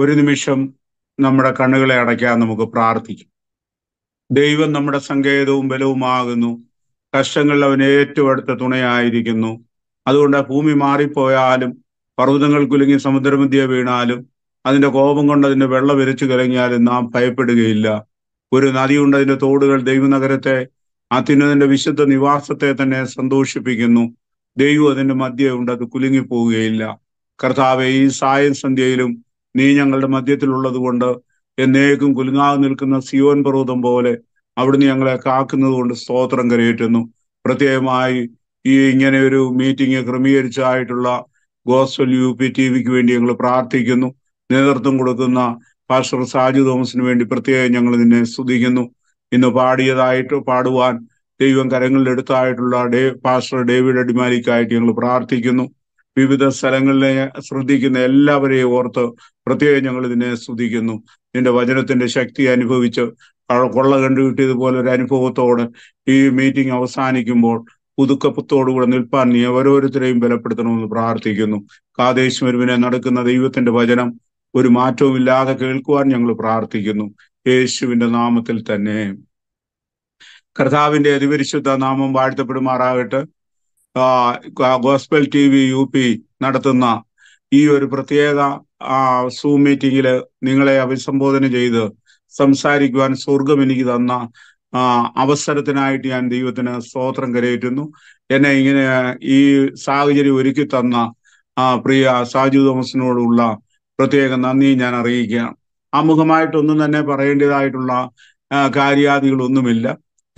ഒരു നിമിഷം നമ്മുടെ കണ്ണുകളെ അടയ്ക്കാൻ നമുക്ക് പ്രാർത്ഥിക്കാം ദൈവം നമ്മുടെ സങ്കേതവും ബലവുമാകുന്നു കഷ്ടങ്ങളിൽ അവൻ ഏറ്റവും അടുത്ത തുണയായിരിക്കുന്നു അതുകൊണ്ട് ഭൂമി മാറിപ്പോയാലും പർവ്വതങ്ങൾ കുലുങ്ങി സമുദ്രമധ്യ വീണാലും അതിന്റെ കോപം കൊണ്ട് അതിന്റെ വെള്ളം വിരച്ചു കലങ്ങിയാലും നാം ഭയപ്പെടുകയില്ല ഒരു നദിയുണ്ട് അതിന്റെ തോടുകൾ ദൈവനഗരത്തെ അതിനതിന്റെ വിശുദ്ധ നിവാസത്തെ തന്നെ സന്തോഷിപ്പിക്കുന്നു ദൈവം അതിന്റെ മധ്യമുണ്ട് അത് കുലുങ്ങിപ്പോവുകയില്ല പോവുകയില്ല കർത്താവ് ഈ സായം സന്ധ്യയിലും നീ ഞങ്ങളുടെ കൊണ്ട് എന്നേക്കും കുലുങ്ങാതെ നിൽക്കുന്ന സിയോൻ പർവ്വതം പോലെ അവിടുന്ന് ഞങ്ങളെ കാക്കുന്നത് കൊണ്ട് സ്തോത്രം കരയേറ്റുന്നു പ്രത്യേകമായി ഈ ഇങ്ങനെ ഒരു മീറ്റിംഗ് ക്രമീകരിച്ചായിട്ടുള്ള ഗോസ്വൽ യു പി ടി വിക്ക് വേണ്ടി ഞങ്ങൾ പ്രാർത്ഥിക്കുന്നു നേതൃത്വം കൊടുക്കുന്ന പാസ്റ്റർ സാജു തോമസിന് വേണ്ടി പ്രത്യേകം ഞങ്ങൾ നിന്നെ സ്തുതിക്കുന്നു ഇന്ന് പാടിയതായിട്ട് പാടുവാൻ ദൈവം കരങ്ങളിലെടുത്തായിട്ടുള്ള ഡേ പാസ്റ്റർ ഡേവിഡ് അടിമാലിക്കായിട്ട് ഞങ്ങൾ പ്രാർത്ഥിക്കുന്നു വിവിധ സ്ഥലങ്ങളിലെ ശ്രദ്ധിക്കുന്ന എല്ലാവരെയും ഓർത്ത് പ്രത്യേകം ഞങ്ങൾ ഇതിനെ ശ്രദ്ധിക്കുന്നു നിന്റെ വചനത്തിന്റെ ശക്തി അനുഭവിച്ച് കൊള്ള കണ്ടുകിട്ടിയതുപോലെ ഒരു അനുഭവത്തോടെ ഈ മീറ്റിംഗ് അവസാനിക്കുമ്പോൾ പുതുക്കപ്പുത്തോടുകൂടെ നിൽപ്പാൻ നീ ഓരോരുത്തരെയും ബലപ്പെടുത്തണമെന്ന് പ്രാർത്ഥിക്കുന്നു കാതേശ്വരുവിനെ നടക്കുന്ന ദൈവത്തിന്റെ വചനം ഒരു മാറ്റവും ഇല്ലാതെ കേൾക്കുവാൻ ഞങ്ങൾ പ്രാർത്ഥിക്കുന്നു യേശുവിന്റെ നാമത്തിൽ തന്നെ കർത്താവിന്റെ അതിപരിശുദ്ധ നാമം വാഴ്ത്തപ്പെടുമാറാകട്ടെ gospel T V U P നടത്തുന്ന ഈ ഒരു പ്രത്യേക സൂം മീറ്റിംഗിൽ നിങ്ങളെ അഭിസംബോധന ചെയ്ത് സംസാരിക്കുവാൻ സ്വർഗം എനിക്ക് തന്ന അവസരത്തിനായിട്ട് ഞാൻ ദൈവത്തിന് സ്തോത്രം കരയേറ്റുന്നു എന്നെ ഇങ്ങനെ ഈ സാഹചര്യം ഒരുക്കി തന്ന പ്രിയ സാജു തോമസിനോടുള്ള പ്രത്യേക നന്ദി ഞാൻ അറിയിക്കുകയാണ് അമുഖമായിട്ടൊന്നും തന്നെ പറയേണ്ടതായിട്ടുള്ള കാര്യാദികളൊന്നുമില്ല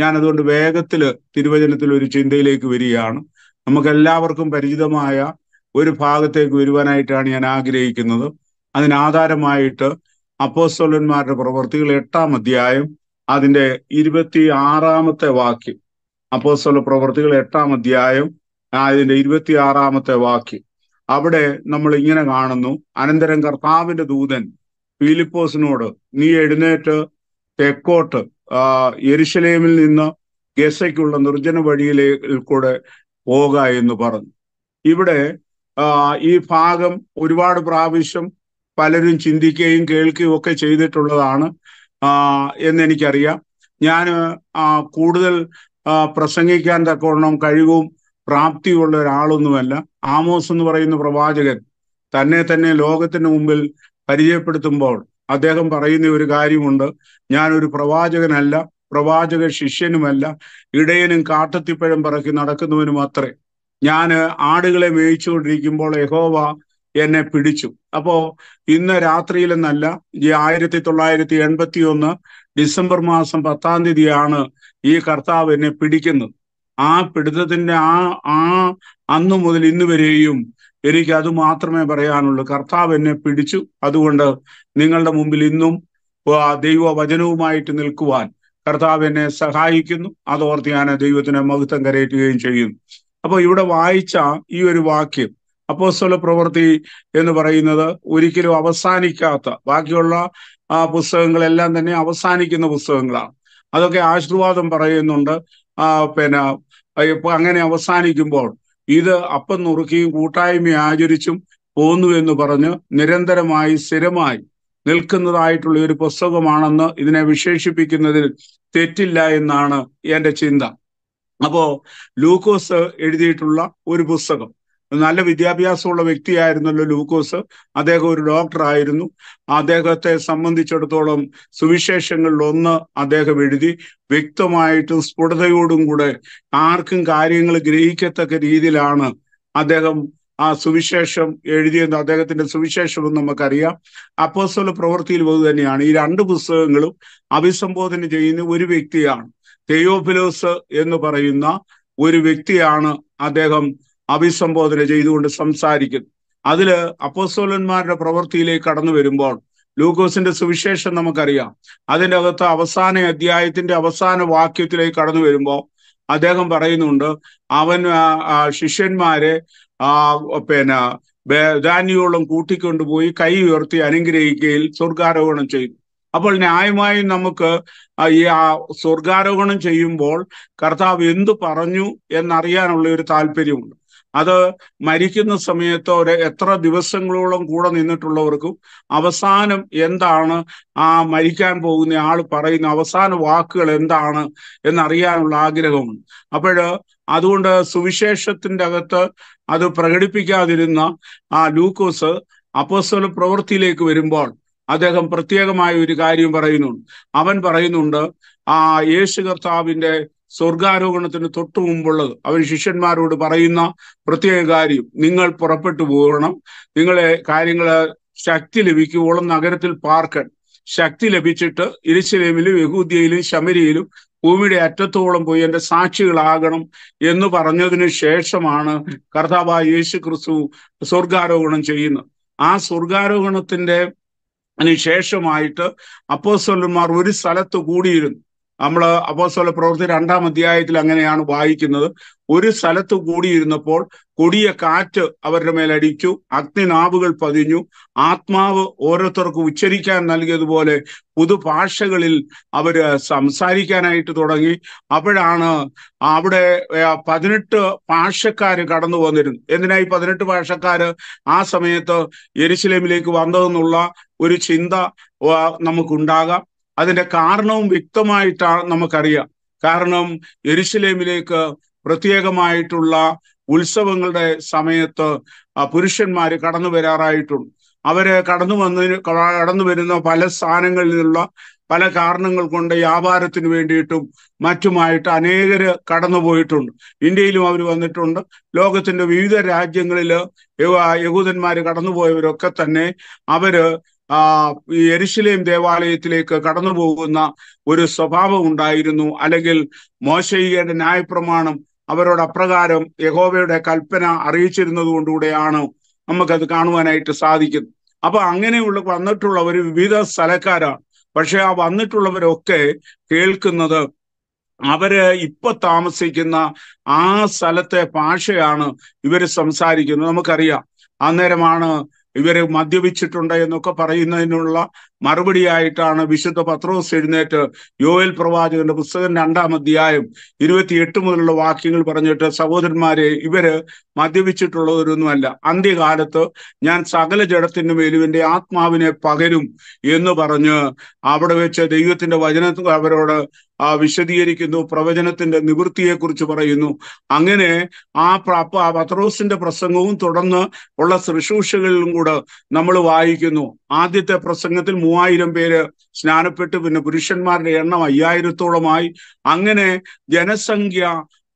ഞാൻ അതുകൊണ്ട് വേഗത്തിൽ തിരുവചനത്തിൽ ഒരു ചിന്തയിലേക്ക് വരികയാണ് നമുക്കെല്ലാവർക്കും പരിചിതമായ ഒരു ഭാഗത്തേക്ക് വരുവാനായിട്ടാണ് ഞാൻ ആഗ്രഹിക്കുന്നത് അതിനാധാരമായിട്ട് അപ്പോസ്തോലന്മാരുടെ പ്രവർത്തികൾ എട്ടാം അധ്യായം അതിന്റെ ഇരുപത്തി ആറാമത്തെ വാക്യം അപ്പോസ്തോല പ്രവർത്തികൾ എട്ടാം അധ്യായം അതിന്റെ ഇരുപത്തി ആറാമത്തെ വാക്യം അവിടെ നമ്മൾ ഇങ്ങനെ കാണുന്നു അനന്തരം കർത്താവിന്റെ ദൂതൻ ഫിലിപ്പോസിനോട് നീ എഴുന്നേറ്റ് തെക്കോട്ട് എരുഷലേമിൽ നിന്ന് ഗസയ്ക്കുള്ള നിർജ്ജന വഴിയിലേ കൂടെ പോക എന്ന് പറഞ്ഞു ഇവിടെ ഈ ഭാഗം ഒരുപാട് പ്രാവശ്യം പലരും ചിന്തിക്കുകയും കേൾക്കുകയും ഒക്കെ ചെയ്തിട്ടുള്ളതാണ് എന്നെനിക്കറിയാം ഞാൻ കൂടുതൽ പ്രസംഗിക്കാൻ തക്കവണ്ണം കഴിവും പ്രാപ്തിയുള്ള ഒരാളൊന്നുമല്ല ആമോസ് എന്ന് പറയുന്ന പ്രവാചകൻ തന്നെ തന്നെ ലോകത്തിന് മുമ്പിൽ പരിചയപ്പെടുത്തുമ്പോൾ അദ്ദേഹം പറയുന്ന ഒരു കാര്യമുണ്ട് ഞാൻ ഒരു പ്രവാചകനല്ല പ്രവാചക ശിഷ്യനുമല്ല ഇടയനും കാട്ടത്തിപ്പഴം പറക്കി നടക്കുന്നവനും അത്രേ ഞാൻ ആടുകളെ മേയിച്ചുകൊണ്ടിരിക്കുമ്പോൾ യഹോവ എന്നെ പിടിച്ചു അപ്പോ ഇന്ന് രാത്രിയിലെന്നല്ല ഈ ആയിരത്തി തൊള്ളായിരത്തി എൺപത്തി ഒന്ന് ഡിസംബർ മാസം പത്താം തീയതിയാണ് ഈ കർത്താവ് എന്നെ പിടിക്കുന്നത് ആ പിടുത്തത്തിന്റെ ആ ആ അന്നു മുതൽ ഇന്ന് വരെയും എനിക്ക് അത് മാത്രമേ പറയാനുള്ളൂ കർത്താവ് എന്നെ പിടിച്ചു അതുകൊണ്ട് നിങ്ങളുടെ മുമ്പിൽ ഇന്നും ദൈവവചനവുമായിട്ട് നിൽക്കുവാൻ കർത്താവ് എന്നെ സഹായിക്കുന്നു അതോർത്തി ഞാൻ ദൈവത്തിന് മഹത്വം കരയറ്റുകയും ചെയ്യുന്നു അപ്പോൾ ഇവിടെ വായിച്ച ഈ ഒരു വാക്യം അപ്പോസ്തല പ്രവൃത്തി എന്ന് പറയുന്നത് ഒരിക്കലും അവസാനിക്കാത്ത ബാക്കിയുള്ള ആ പുസ്തകങ്ങളെല്ലാം തന്നെ അവസാനിക്കുന്ന പുസ്തകങ്ങളാണ് അതൊക്കെ ആശീർവാദം പറയുന്നുണ്ട് ആ പിന്നെ അങ്ങനെ അവസാനിക്കുമ്പോൾ ഇത് അപ്പം നുറുക്കിയും കൂട്ടായ്മ ആചരിച്ചും പോന്നു എന്ന് പറഞ്ഞ് നിരന്തരമായി സ്ഥിരമായി നിൽക്കുന്നതായിട്ടുള്ള ഒരു പുസ്തകമാണെന്ന് ഇതിനെ വിശേഷിപ്പിക്കുന്നതിൽ തെറ്റില്ല എന്നാണ് എൻ്റെ ചിന്ത അപ്പോ ലൂക്കോസ് എഴുതിയിട്ടുള്ള ഒരു പുസ്തകം നല്ല വിദ്യാഭ്യാസമുള്ള വ്യക്തിയായിരുന്നല്ലോ ലൂക്കോസ് അദ്ദേഹം ഒരു ഡോക്ടർ ആയിരുന്നു അദ്ദേഹത്തെ സംബന്ധിച്ചിടത്തോളം സുവിശേഷങ്ങളിൽ ഒന്ന് അദ്ദേഹം എഴുതി വ്യക്തമായിട്ടും സ്ഫുടതയോടും കൂടെ ആർക്കും കാര്യങ്ങൾ ഗ്രഹിക്കത്തക്ക രീതിയിലാണ് അദ്ദേഹം ആ സുവിശേഷം എഴുതിയെന്ന് അദ്ദേഹത്തിന്റെ സുവിശേഷം നമുക്കറിയാം അപ്പോസ്തല പ്രവൃത്തിയിൽ അത് തന്നെയാണ് ഈ രണ്ട് പുസ്തകങ്ങളും അഭിസംബോധന ചെയ്യുന്ന ഒരു വ്യക്തിയാണ് തെയോഫിലോസ് എന്ന് പറയുന്ന ഒരു വ്യക്തിയാണ് അദ്ദേഹം അഭിസംബോധന ചെയ്തുകൊണ്ട് സംസാരിക്കുന്നത് അതില് അപ്പോസ്തോലന്മാരുടെ പ്രവൃത്തിയിലേക്ക് കടന്നു വരുമ്പോൾ ലൂക്കോസിന്റെ സുവിശേഷം നമുക്കറിയാം അതിൻ്റെ അകത്ത് അവസാന അധ്യായത്തിന്റെ അവസാന വാക്യത്തിലേക്ക് കടന്നു വരുമ്പോൾ അദ്ദേഹം പറയുന്നുണ്ട് അവൻ ശിഷ്യന്മാരെ ആ പിന്നെ ദാനിയോളം കൂട്ടിക്കൊണ്ടുപോയി കൈ ഉയർത്തി അനുഗ്രഹിക്കുകയിൽ സ്വർഗാരോഹണം ചെയ്തു അപ്പോൾ ന്യായമായും നമുക്ക് ഈ ആ സ്വർഗാരോഹണം ചെയ്യുമ്പോൾ കർത്താവ് എന്തു പറഞ്ഞു എന്നറിയാനുള്ള ഒരു താല്പര്യമുണ്ട് അത് മരിക്കുന്ന സമയത്ത് ഒരു എത്ര ദിവസങ്ങളോളം കൂടെ നിന്നിട്ടുള്ളവർക്കും അവസാനം എന്താണ് ആ മരിക്കാൻ പോകുന്ന ആൾ പറയുന്ന അവസാന വാക്കുകൾ എന്താണ് എന്നറിയാനുള്ള ആഗ്രഹമുണ്ട് അപ്പോൾ അതുകൊണ്ട് സുവിശേഷത്തിന്റെ അകത്ത് അത് പ്രകടിപ്പിക്കാതിരുന്ന ആ ലൂക്കോസ് അപ്പോസ്വല പ്രവൃത്തിയിലേക്ക് വരുമ്പോൾ അദ്ദേഹം പ്രത്യേകമായ ഒരു കാര്യം പറയുന്നുണ്ട് അവൻ പറയുന്നുണ്ട് ആ യേശു കർത്താവിന്റെ സ്വർഗാരോഹണത്തിന് തൊട്ടു മുമ്പുള്ളത് അവൻ ശിഷ്യന്മാരോട് പറയുന്ന പ്രത്യേക കാര്യം നിങ്ങൾ പുറപ്പെട്ടു പോകണം നിങ്ങളെ കാര്യങ്ങളെ ശക്തി ലഭിക്കുവോളം നഗരത്തിൽ പാർക്കൻ ശക്തി ലഭിച്ചിട്ട് ഇരിശിലേമിലും യഹൂദ്യയിലും ശമരിയിലും ഭൂമിയുടെ അറ്റത്തോളം പോയി എന്റെ സാക്ഷികളാകണം എന്ന് പറഞ്ഞതിന് ശേഷമാണ് കർത്താവ് യേശു ക്രിസ്തു സ്വർഗാരോഹണം ചെയ്യുന്നത് ആ സ്വർഗാരോഹണത്തിന്റെ ശേഷമായിട്ട് അപ്പോസ്വലന്മാർ ഒരു സ്ഥലത്ത് കൂടിയിരുന്നു നമ്മൾ അപ്പോസ്തല പ്രവൃത്തി രണ്ടാം അധ്യായത്തിൽ അങ്ങനെയാണ് വായിക്കുന്നത് ഒരു സ്ഥലത്ത് കൂടിയിരുന്നപ്പോൾ കൊടിയ കാറ്റ് അവരുടെ മേലടിച്ചു അഗ്നിനാവുകൾ പതിഞ്ഞു ആത്മാവ് ഓരോരുത്തർക്ക് ഉച്ചരിക്കാൻ നൽകിയതുപോലെ പുതുഭാഷകളിൽ അവര് സംസാരിക്കാനായിട്ട് തുടങ്ങി അപ്പോഴാണ് അവിടെ പതിനെട്ട് ഭാഷക്കാര് കടന്നു വന്നിരുന്നു എന്തിനായി പതിനെട്ട് ഭാഷക്കാര് ആ സമയത്ത് എരിശിലേമിലേക്ക് വന്നതെന്നുള്ള ഒരു ചിന്ത നമുക്കുണ്ടാകാം അതിന്റെ കാരണവും വ്യക്തമായിട്ടാണ് നമുക്കറിയാം കാരണം എരുസലേമിലേക്ക് പ്രത്യേകമായിട്ടുള്ള ഉത്സവങ്ങളുടെ സമയത്ത് പുരുഷന്മാർ കടന്നു വരാറായിട്ടുണ്ട് അവര് കടന്നു വന്നതിന് കടന്നു വരുന്ന പല സ്ഥാനങ്ങളിൽ നിന്നുള്ള പല കാരണങ്ങൾ കൊണ്ട് വ്യാപാരത്തിന് വേണ്ടിയിട്ടും മറ്റുമായിട്ട് അനേകര് കടന്നുപോയിട്ടുണ്ട് ഇന്ത്യയിലും അവർ വന്നിട്ടുണ്ട് ലോകത്തിന്റെ വിവിധ രാജ്യങ്ങളിൽ യഹൂദന്മാർ കടന്നുപോയവരൊക്കെ തന്നെ അവര് ആ ഈ എരിശിലേം ദേവാലയത്തിലേക്ക് കടന്നു പോകുന്ന ഒരു സ്വഭാവം ഉണ്ടായിരുന്നു അല്ലെങ്കിൽ മോശയുടെ ന്യായപ്രമാണം അവരോട് അപ്രകാരം യഹോവയുടെ കൽപ്പന അറിയിച്ചിരുന്നത് കൊണ്ടുകൂടെയാണ് നമുക്കത് കാണുവാനായിട്ട് സാധിക്കുന്നത് അപ്പൊ അങ്ങനെയുള്ള വന്നിട്ടുള്ളവർ വിവിധ സ്ഥലക്കാരാണ് പക്ഷെ ആ വന്നിട്ടുള്ളവരൊക്കെ കേൾക്കുന്നത് അവര് ഇപ്പൊ താമസിക്കുന്ന ആ സ്ഥലത്തെ ഭാഷയാണ് ഇവർ സംസാരിക്കുന്നത് നമുക്കറിയാം അന്നേരമാണ് ഇവരെ മദ്യപിച്ചിട്ടുണ്ട് എന്നൊക്കെ പറയുന്നതിനുള്ള മറുപടിയായിട്ടാണ് വിശുദ്ധ പത്രോസ് എഴുന്നേറ്റ് യോയൽ പ്രവാചകന്റെ പുസ്തകം രണ്ടാം അധ്യായം ഇരുപത്തിയെട്ട് മുതലുള്ള വാക്യങ്ങൾ പറഞ്ഞിട്ട് സഹോദരന്മാരെ ഇവര് മദ്യപിച്ചിട്ടുള്ളവരൊന്നുമല്ല അന്ത്യകാലത്ത് ഞാൻ സകല ജഡത്തിൻ്റെ മേലും എൻ്റെ ആത്മാവിനെ പകരും എന്ന് പറഞ്ഞ് അവിടെ വെച്ച് ദൈവത്തിന്റെ വചന അവരോട് ആ വിശദീകരിക്കുന്നു പ്രവചനത്തിന്റെ നിവൃത്തിയെക്കുറിച്ച് പറയുന്നു അങ്ങനെ ആ പ്രാപ്പ പത്രോസിന്റെ പ്രസംഗവും തുടർന്ന് ഉള്ള ശുശ്രൂഷകളിലും കൂടെ നമ്മൾ വായിക്കുന്നു ആദ്യത്തെ പ്രസംഗത്തിൽ മൂവായിരം പേര് സ്നാനപ്പെട്ട് പിന്നെ പുരുഷന്മാരുടെ എണ്ണം അയ്യായിരത്തോളമായി അങ്ങനെ ജനസംഖ്യ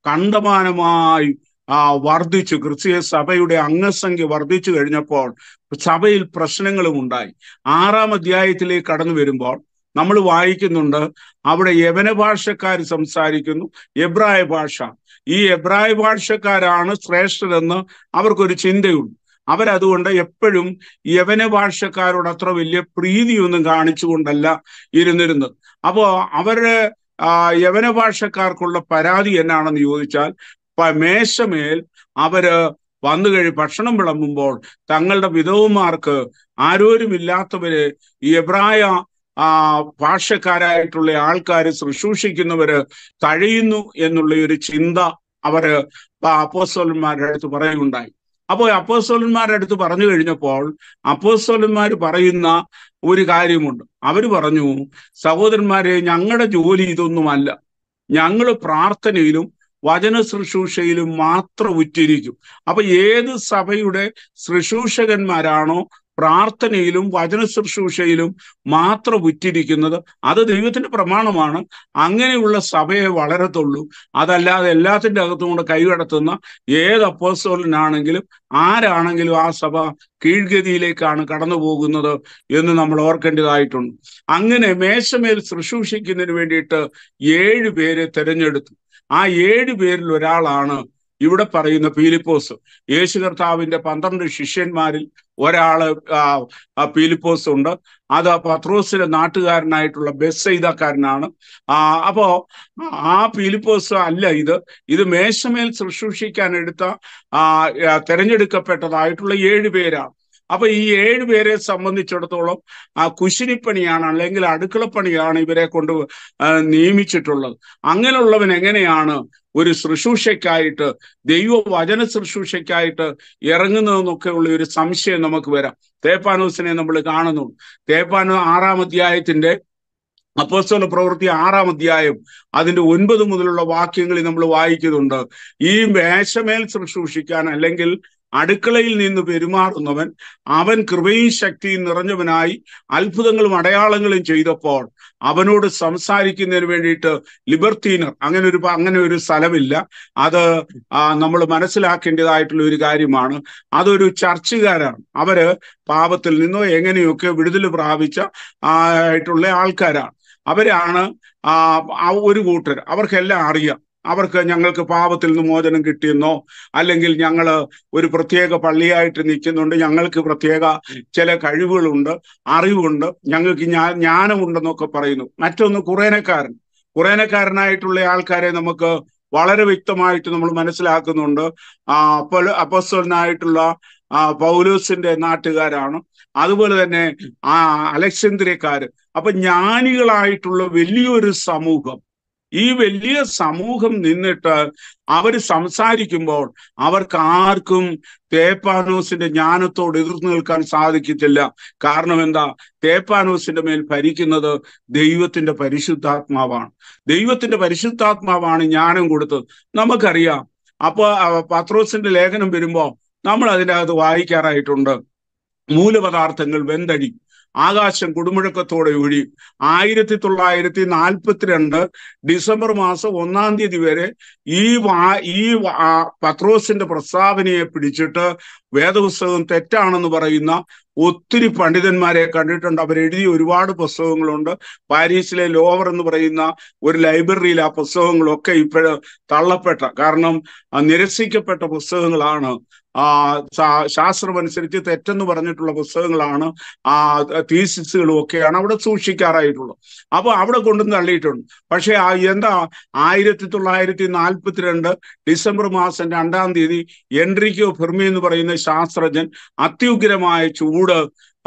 കണ്ടമാനമായി ആ വർദ്ധിച്ചു ക്രിസ്തീയ സഭയുടെ അംഗസംഖ്യ വർദ്ധിച്ചു കഴിഞ്ഞപ്പോൾ സഭയിൽ പ്രശ്നങ്ങളും ഉണ്ടായി ആറാം അധ്യായത്തിലേക്ക് കടന്നു വരുമ്പോൾ നമ്മൾ വായിക്കുന്നുണ്ട് അവിടെ യവന ഭാഷക്കാർ സംസാരിക്കുന്നു എബ്രായ ഭാഷ ഈ എബ്രായ ഭാഷക്കാരാണ് ശ്രേഷ്ഠരെന്ന് അവർക്കൊരു ചിന്തയുണ്ട് അവരതുകൊണ്ട് എപ്പോഴും യവന ഭാഷക്കാരോട് അത്ര വലിയ പ്രീതിയൊന്നും കാണിച്ചുകൊണ്ടല്ല ഇരുന്നിരുന്നത് അപ്പോ അവരുടെ യവന ഭാഷക്കാർക്കുള്ള പരാതി എന്നാണെന്ന് ചോദിച്ചാൽ മേശമേൽ അവര് വന്നു കഴി ഭക്ഷണം വിളമ്പുമ്പോൾ തങ്ങളുടെ വിധവുമാർക്ക് ആരോരുമില്ലാത്തവര് എബ്രായ ആ ഭാഷക്കാരായിട്ടുള്ള ആൾക്കാരെ ശുശ്രൂഷിക്കുന്നവര് തഴയുന്നു എന്നുള്ള ഒരു ചിന്ത അവര് അപ്പോസ്വലന്മാരുടെ അടുത്ത് പറയുകയുണ്ടായി അപ്പോൾ അപ്പോസ്തോലന്മാരുടെ അടുത്ത് പറഞ്ഞു കഴിഞ്ഞപ്പോൾ അപ്പോസ്തോലന്മാർ പറയുന്ന ഒരു കാര്യമുണ്ട് അവർ പറഞ്ഞു സഹോദരന്മാരെ ഞങ്ങളുടെ ജോലി ഇതൊന്നുമല്ല ഞങ്ങൾ പ്രാർത്ഥനയിലും വചന ശുശ്രൂഷയിലും മാത്രം ഉറ്റിരിക്കും അപ്പൊ ഏത് സഭയുടെ ശുശ്രൂഷകന്മാരാണോ പ്രാർത്ഥനയിലും വചന ശുശ്രൂഷയിലും മാത്രം ഉറ്റിരിക്കുന്നത് അത് ദൈവത്തിന്റെ പ്രമാണമാണ് അങ്ങനെയുള്ള സഭയെ വളരത്തുള്ളൂ അതല്ലാതെ എല്ലാത്തിൻ്റെ അകത്തും കൊണ്ട് കൈകടത്തുന്ന ഏത് അപ്പോസോലിനാണെങ്കിലും ആരാണെങ്കിലും ആ സഭ കീഴ്ഗതിയിലേക്കാണ് കടന്നു പോകുന്നത് എന്ന് നമ്മൾ ഓർക്കേണ്ടതായിട്ടുണ്ട് അങ്ങനെ മേശമേൽ ശുശ്രൂഷിക്കുന്നതിന് വേണ്ടിയിട്ട് ഏഴ് പേരെ തെരഞ്ഞെടുത്തു ആ ഏഴ് പേരിൽ ഒരാളാണ് ഇവിടെ പറയുന്ന പീലിപ്പോസ് യേശു കർത്താവിന്റെ പന്ത്രണ്ട് ശിഷ്യന്മാരിൽ ഒരാള് പീലിപ്പോസ് ഉണ്ട് അത് പത്രോസിലെ നാട്ടുകാരനായിട്ടുള്ള ബസ് ചെയ്തക്കാരനാണ് ആ അപ്പോ ആ പീലിപ്പോസ് അല്ല ഇത് ഇത് മേശമേൽ ശുശ്രൂഷിക്കാൻ എടുത്ത ആ തെരഞ്ഞെടുക്കപ്പെട്ടതായിട്ടുള്ള ഏഴ് പേരാണ് അപ്പൊ ഈ ഏഴ് പേരെ സംബന്ധിച്ചിടത്തോളം ആ കുശിനിപ്പണിയാണ് അല്ലെങ്കിൽ അടുക്കളപ്പണിയാണ് ഇവരെ കൊണ്ട് നിയമിച്ചിട്ടുള്ളത് അങ്ങനെയുള്ളവൻ എങ്ങനെയാണ് ഒരു ശുശ്രൂഷയ്ക്കായിട്ട് ദൈവവചന ശുശ്രൂഷയ്ക്കായിട്ട് ഇറങ്ങുന്നതെന്നൊക്കെ ഉള്ള ഒരു സംശയം നമുക്ക് വരാം തേപ്പാനൂസിനെ നമ്മൾ കാണുന്നു തേപ്പാനു ആറാം അധ്യായത്തിന്റെ അപ്പോസ്തല പ്രവൃത്തി ആറാം അധ്യായം അതിന്റെ ഒൻപത് മുതലുള്ള വാക്യങ്ങളിൽ നമ്മൾ വായിക്കുന്നുണ്ട് ഈ മേശമേൽ ശുശ്രൂഷിക്കാൻ അല്ലെങ്കിൽ അടുക്കളയിൽ നിന്ന് പെരുമാറുന്നവൻ അവൻ കൃപയും ശക്തിയും നിറഞ്ഞവനായി അത്ഭുതങ്ങളും അടയാളങ്ങളും ചെയ്തപ്പോൾ അവനോട് സംസാരിക്കുന്നതിന് വേണ്ടിയിട്ട് ലിബർത്തീനർ അങ്ങനെ ഒരു അങ്ങനെ ഒരു സ്ഥലമില്ല അത് നമ്മൾ മനസ്സിലാക്കേണ്ടതായിട്ടുള്ള ഒരു കാര്യമാണ് അതൊരു ചർച്ചുകാരാണ് അവര് പാപത്തിൽ നിന്നോ എങ്ങനെയൊക്കെ വിടുതൽ പ്രാപിച്ച ആയിട്ടുള്ള ആൾക്കാരാണ് അവരാണ് ഒരു കൂട്ടർ അവർക്കെല്ലാം അറിയാം അവർക്ക് ഞങ്ങൾക്ക് പാപത്തിൽ നിന്ന് മോചനം കിട്ടിയെന്നോ അല്ലെങ്കിൽ ഞങ്ങൾ ഒരു പ്രത്യേക പള്ളിയായിട്ട് നിൽക്കുന്നുണ്ട് ഞങ്ങൾക്ക് പ്രത്യേക ചില കഴിവുകളുണ്ട് അറിവുണ്ട് ഞങ്ങൾക്ക് ഞാ ജ്ഞാനമുണ്ടെന്നൊക്കെ പറയുന്നു മറ്റൊന്ന് കുറേനക്കാരൻ കുറേനക്കാരനായിട്ടുള്ള ആൾക്കാരെ നമുക്ക് വളരെ വ്യക്തമായിട്ട് നമ്മൾ മനസ്സിലാക്കുന്നുണ്ട് അപ്പോൾ അപ്പസ്വലനായിട്ടുള്ള പൗലൂസിന്റെ നാട്ടുകാരാണ് അതുപോലെ തന്നെ ആ അലക്സന്ദ്രിയക്കാർ അപ്പൊ ജ്ഞാനികളായിട്ടുള്ള വലിയൊരു സമൂഹം ഈ വലിയ സമൂഹം നിന്നിട്ട് അവർ സംസാരിക്കുമ്പോൾ അവർക്ക് ആർക്കും തേപ്പാനോസിന്റെ ജ്ഞാനത്തോട് എതിർത്ത് നിൽക്കാൻ സാധിക്കത്തില്ല കാരണം എന്താ തേപ്പാനോസിന്റെ മേൽ ഭരിക്കുന്നത് ദൈവത്തിന്റെ പരിശുദ്ധാത്മാവാണ് ദൈവത്തിന്റെ പരിശുദ്ധാത്മാവാണ് ജ്ഞാനം കൊടുത്തത് നമുക്കറിയാം അപ്പൊ പത്രോസിന്റെ ലേഖനം വരുമ്പോൾ നമ്മൾ അതിനകത്ത് വായിക്കാറായിട്ടുണ്ട് മൂലപദാർത്ഥങ്ങൾ വെന്തഴി ആകാശം കുടുമുഴക്കത്തോടെ ഒഴി ആയിരത്തി തൊള്ളായിരത്തി നാൽപ്പത്തിരണ്ട് ഡിസംബർ മാസം ഒന്നാം തീയതി വരെ ഈ വാ ഈ പത്രോസിന്റെ പ്രസ്താവനയെ പിടിച്ചിട്ട് വേദപുസ്തകം തെറ്റാണെന്ന് പറയുന്ന ഒത്തിരി പണ്ഡിതന്മാരെ കണ്ടിട്ടുണ്ട് അവരെഴുതിയ ഒരുപാട് പുസ്തകങ്ങളുണ്ട് പാരീസിലെ ലോവർ എന്ന് പറയുന്ന ഒരു ലൈബ്രറിയിൽ ആ പുസ്തകങ്ങളൊക്കെ ഇപ്പോഴും തള്ളപ്പെട്ട കാരണം നിരസിക്കപ്പെട്ട പുസ്തകങ്ങളാണ് ശാസ്ത്രമനുസരിച്ച് തെറ്റെന്ന് പറഞ്ഞിട്ടുള്ള പുസ്തകങ്ങളാണ് ആ തീസിസുകളും ഒക്കെയാണ് അവിടെ സൂക്ഷിക്കാറായിട്ടുള്ളത് അപ്പോൾ അവിടെ കൊണ്ടും തള്ളിയിട്ടുണ്ട് പക്ഷേ എന്താ ആയിരത്തി തൊള്ളായിരത്തി നാൽപ്പത്തിരണ്ട് ഡിസംബർ മാസം രണ്ടാം തീയതി എൻട്രിക്കോ ഫിർമി എന്ന് പറയുന്ന ശാസ്ത്രജ്ഞൻ അത്യുഗ്രമായ ചൂട്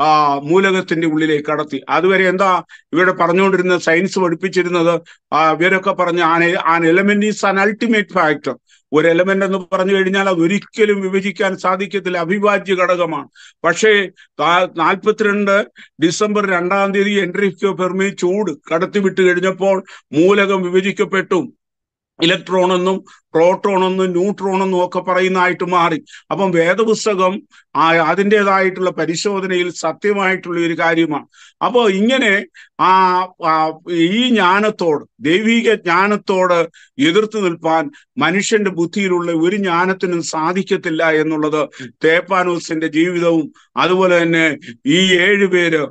ആ മൂലകത്തിന്റെ ഉള്ളിലേക്ക് കടത്തി അതുവരെ എന്താ ഇവിടെ പറഞ്ഞുകൊണ്ടിരുന്ന സയൻസ് പഠിപ്പിച്ചിരുന്നത് ഇവരൊക്കെ പറഞ്ഞ an an element is an ultimate factor ഒരു എലമെന്റ് എന്ന് പറഞ്ഞു കഴിഞ്ഞാൽ അത് ഒരിക്കലും വിഭജിക്കാൻ സാധിക്കത്തില്ല അവിഭാജ്യ ഘടകമാണ് പക്ഷേ നാൽപ്പത്തിരണ്ട് ഡിസംബർ രണ്ടാം തീയതി എൻട്രിക്കോ പെർമി ചൂട് കടത്തിവിട്ട് കഴിഞ്ഞപ്പോൾ മൂലകം വിഭജിക്കപ്പെട്ടു ഇലക്ട്രോൺ എന്നും പ്രോട്ടോൺ എന്നും ന്യൂട്രോൺ എന്നും ഒക്കെ പറയുന്നതായിട്ട് മാറി അപ്പം വേദപുസ്തകം അതിൻ്റെതായിട്ടുള്ള പരിശോധനയിൽ സത്യമായിട്ടുള്ള ഒരു കാര്യമാണ് അപ്പോൾ ഇങ്ങനെ ആ ഈ ജ്ഞാനത്തോട് ദൈവിക ജ്ഞാനത്തോട് എതിർത്ത് നിൽപ്പാൻ മനുഷ്യന്റെ ബുദ്ധിയിലുള്ള ഒരു ജ്ഞാനത്തിനും സാധിക്കത്തില്ല എന്നുള്ളത് തേപ്പാനോസിന്റെ ജീവിതവും അതുപോലെ തന്നെ ഈ ഏഴുപേര്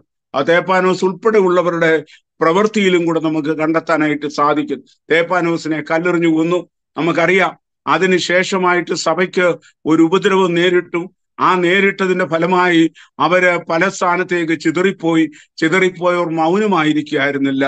തേപ്പാനോസ് ഉൾപ്പെടെ ഉള്ളവരുടെ പ്രവൃത്തിയിലും കൂടെ നമുക്ക് കണ്ടെത്താനായിട്ട് സാധിക്കും ദേപാനോസിനെ കല്ലെറിഞ്ഞു കൊന്നു നമുക്കറിയാം അതിനുശേഷമായിട്ട് സഭയ്ക്ക് ഒരു ഉപദ്രവം നേരിട്ടു ആ നേരിട്ടതിന്റെ ഫലമായി അവര് പല സ്ഥാനത്തേക്ക് ചിതറിപ്പോയി ചിതറിപ്പോയവർ മൗനമായിരിക്കുകയായിരുന്നില്ല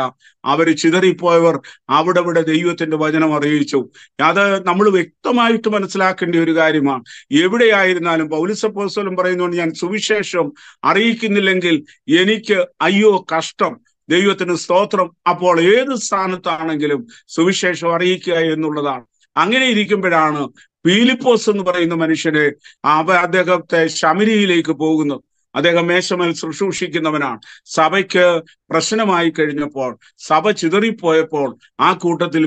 അവർ ചിതറിപ്പോയവർ അവിടെ ഇവിടെ ദൈവത്തിന്റെ വചനം അറിയിച്ചു അത് നമ്മൾ വ്യക്തമായിട്ട് മനസ്സിലാക്കേണ്ട ഒരു കാര്യമാണ് എവിടെയായിരുന്നാലും പൗലിസപ്പോസ്വലം പറയുന്നുണ്ട് ഞാൻ സുവിശേഷം അറിയിക്കുന്നില്ലെങ്കിൽ എനിക്ക് അയ്യോ കഷ്ടം ദൈവത്തിന് സ്തോത്രം അപ്പോൾ ഏത് സ്ഥാനത്താണെങ്കിലും സുവിശേഷം അറിയിക്കുക എന്നുള്ളതാണ് അങ്ങനെ ഇരിക്കുമ്പോഴാണ് പീലിപ്പോസ് എന്ന് പറയുന്ന മനുഷ്യനെ അവ അദ്ദേഹത്തെ ശമരിയിലേക്ക് പോകുന്നത് അദ്ദേഹം മേശമൽ ശുശ്രൂഷിക്കുന്നവനാണ് സഭയ്ക്ക് പ്രശ്നമായി കഴിഞ്ഞപ്പോൾ സഭ ചിതറിപ്പോയപ്പോൾ ആ കൂട്ടത്തിൽ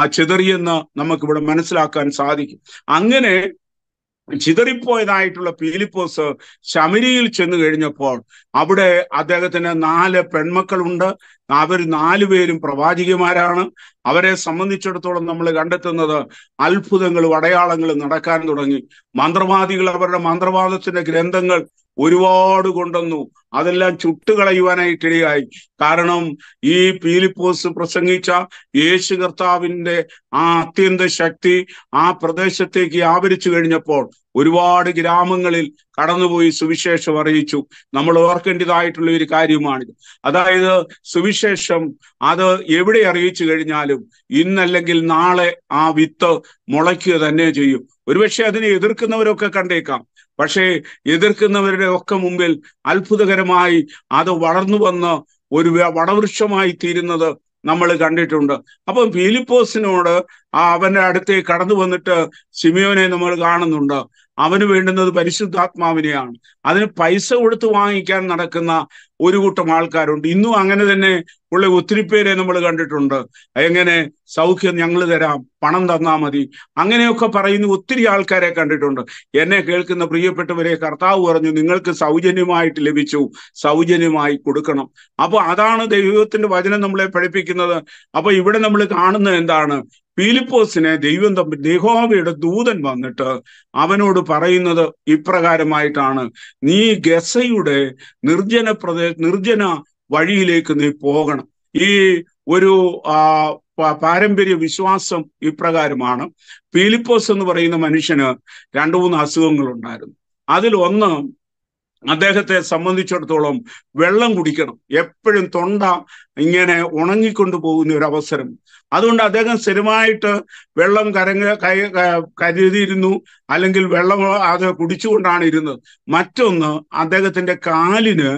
ആ ചിതറിയെന്ന് നമുക്കിവിടെ മനസ്സിലാക്കാൻ സാധിക്കും അങ്ങനെ ചിതറിപ്പോയതായിട്ടുള്ള പീലിപ്പോസ് ശമരിയിൽ ചെന്നു കഴിഞ്ഞപ്പോൾ അവിടെ അദ്ദേഹത്തിന് നാല് പെൺമക്കളുണ്ട് അവർ നാലുപേരും പ്രവാചികമാരാണ് അവരെ സംബന്ധിച്ചിടത്തോളം നമ്മൾ കണ്ടെത്തുന്നത് അത്ഭുതങ്ങളും അടയാളങ്ങളും നടക്കാൻ തുടങ്ങി മന്ത്രവാദികൾ അവരുടെ മന്ത്രവാദത്തിന്റെ ഗ്രന്ഥങ്ങൾ ഒരുപാട് കൊണ്ടുവന്നു അതെല്ലാം ചുട്ടുകളയുവാനായിട്ടിടയായി കാരണം ഈ പീലിപ്പോസ് പ്രസംഗിച്ച യേശു കർത്താവിന്റെ ആ അത്യന്ത ശക്തി ആ പ്രദേശത്തേക്ക് ആവരിച്ചു കഴിഞ്ഞപ്പോൾ ഒരുപാട് ഗ്രാമങ്ങളിൽ കടന്നുപോയി സുവിശേഷം അറിയിച്ചു നമ്മൾ ഓർക്കേണ്ടതായിട്ടുള്ള ഒരു കാര്യമാണിത് അതായത് സുവിശേഷം അത് എവിടെ അറിയിച്ചു കഴിഞ്ഞാലും ഇന്നല്ലെങ്കിൽ നാളെ ആ വിത്ത് മുളയ്ക്കുക തന്നെ ചെയ്യും ഒരുപക്ഷെ അതിനെ എതിർക്കുന്നവരൊക്കെ കണ്ടേക്കാം പക്ഷേ എതിർക്കുന്നവരുടെ ഒക്കെ മുമ്പിൽ അത്ഭുതകരമായി അത് വളർന്നു വന്ന് ഒരു വടവൃക്ഷമായി തീരുന്നത് നമ്മൾ കണ്ടിട്ടുണ്ട് അപ്പം ഫിലിപ്പോസിനോട് അവന്റെ അടുത്തേക്ക് കടന്നു വന്നിട്ട് സിമിയോനെ നമ്മൾ കാണുന്നുണ്ട് അവന് വേണ്ടുന്നത് പരിശുദ്ധാത്മാവിനെയാണ് അതിന് പൈസ കൊടുത്ത് വാങ്ങിക്കാൻ നടക്കുന്ന ഒരു കൂട്ടം ആൾക്കാരുണ്ട് ഇന്നും അങ്ങനെ തന്നെ പുള്ളി ഒത്തിരി പേരെ നമ്മൾ കണ്ടിട്ടുണ്ട് എങ്ങനെ സൗഖ്യം ഞങ്ങൾ തരാം പണം തന്നാ മതി അങ്ങനെയൊക്കെ പറയുന്ന ഒത്തിരി ആൾക്കാരെ കണ്ടിട്ടുണ്ട് എന്നെ കേൾക്കുന്ന പ്രിയപ്പെട്ടവരെ കർത്താവ് പറഞ്ഞു നിങ്ങൾക്ക് സൗജന്യമായിട്ട് ലഭിച്ചു സൗജന്യമായി കൊടുക്കണം അപ്പൊ അതാണ് ദൈവത്തിന്റെ വചനം നമ്മളെ പഠിപ്പിക്കുന്നത് അപ്പൊ ഇവിടെ നമ്മൾ കാണുന്നത് എന്താണ് ഫിലിപ്പോസിനെ ദൈവം തമ്മിൽ ദേഹോവയുടെ ദൂതൻ വന്നിട്ട് അവനോട് പറയുന്നത് ഇപ്രകാരമായിട്ടാണ് നീ ഗസയുടെ നിർജ്ജന പ്രദേശ നിർജ്ജന വഴിയിലേക്ക് നീ പോകണം ഈ ഒരു പാരമ്പര്യ വിശ്വാസം ഇപ്രകാരമാണ് പീലിപ്പോസ് എന്ന് പറയുന്ന മനുഷ്യന് രണ്ടു മൂന്ന് അസുഖങ്ങൾ ഉണ്ടായിരുന്നു അതിൽ ഒന്ന് അദ്ദേഹത്തെ സംബന്ധിച്ചിടത്തോളം വെള്ളം കുടിക്കണം എപ്പോഴും തൊണ്ട ഇങ്ങനെ ഉണങ്ങിക്കൊണ്ടു പോകുന്ന ഒരു അവസരം അതുകൊണ്ട് അദ്ദേഹം സ്ഥിരമായിട്ട് വെള്ളം കരങ്ങ കരുതിയിരുന്നു അല്ലെങ്കിൽ വെള്ളം അത് കുടിച്ചുകൊണ്ടാണ് ഇരുന്നത് മറ്റൊന്ന് അദ്ദേഹത്തിന്റെ കാലിന്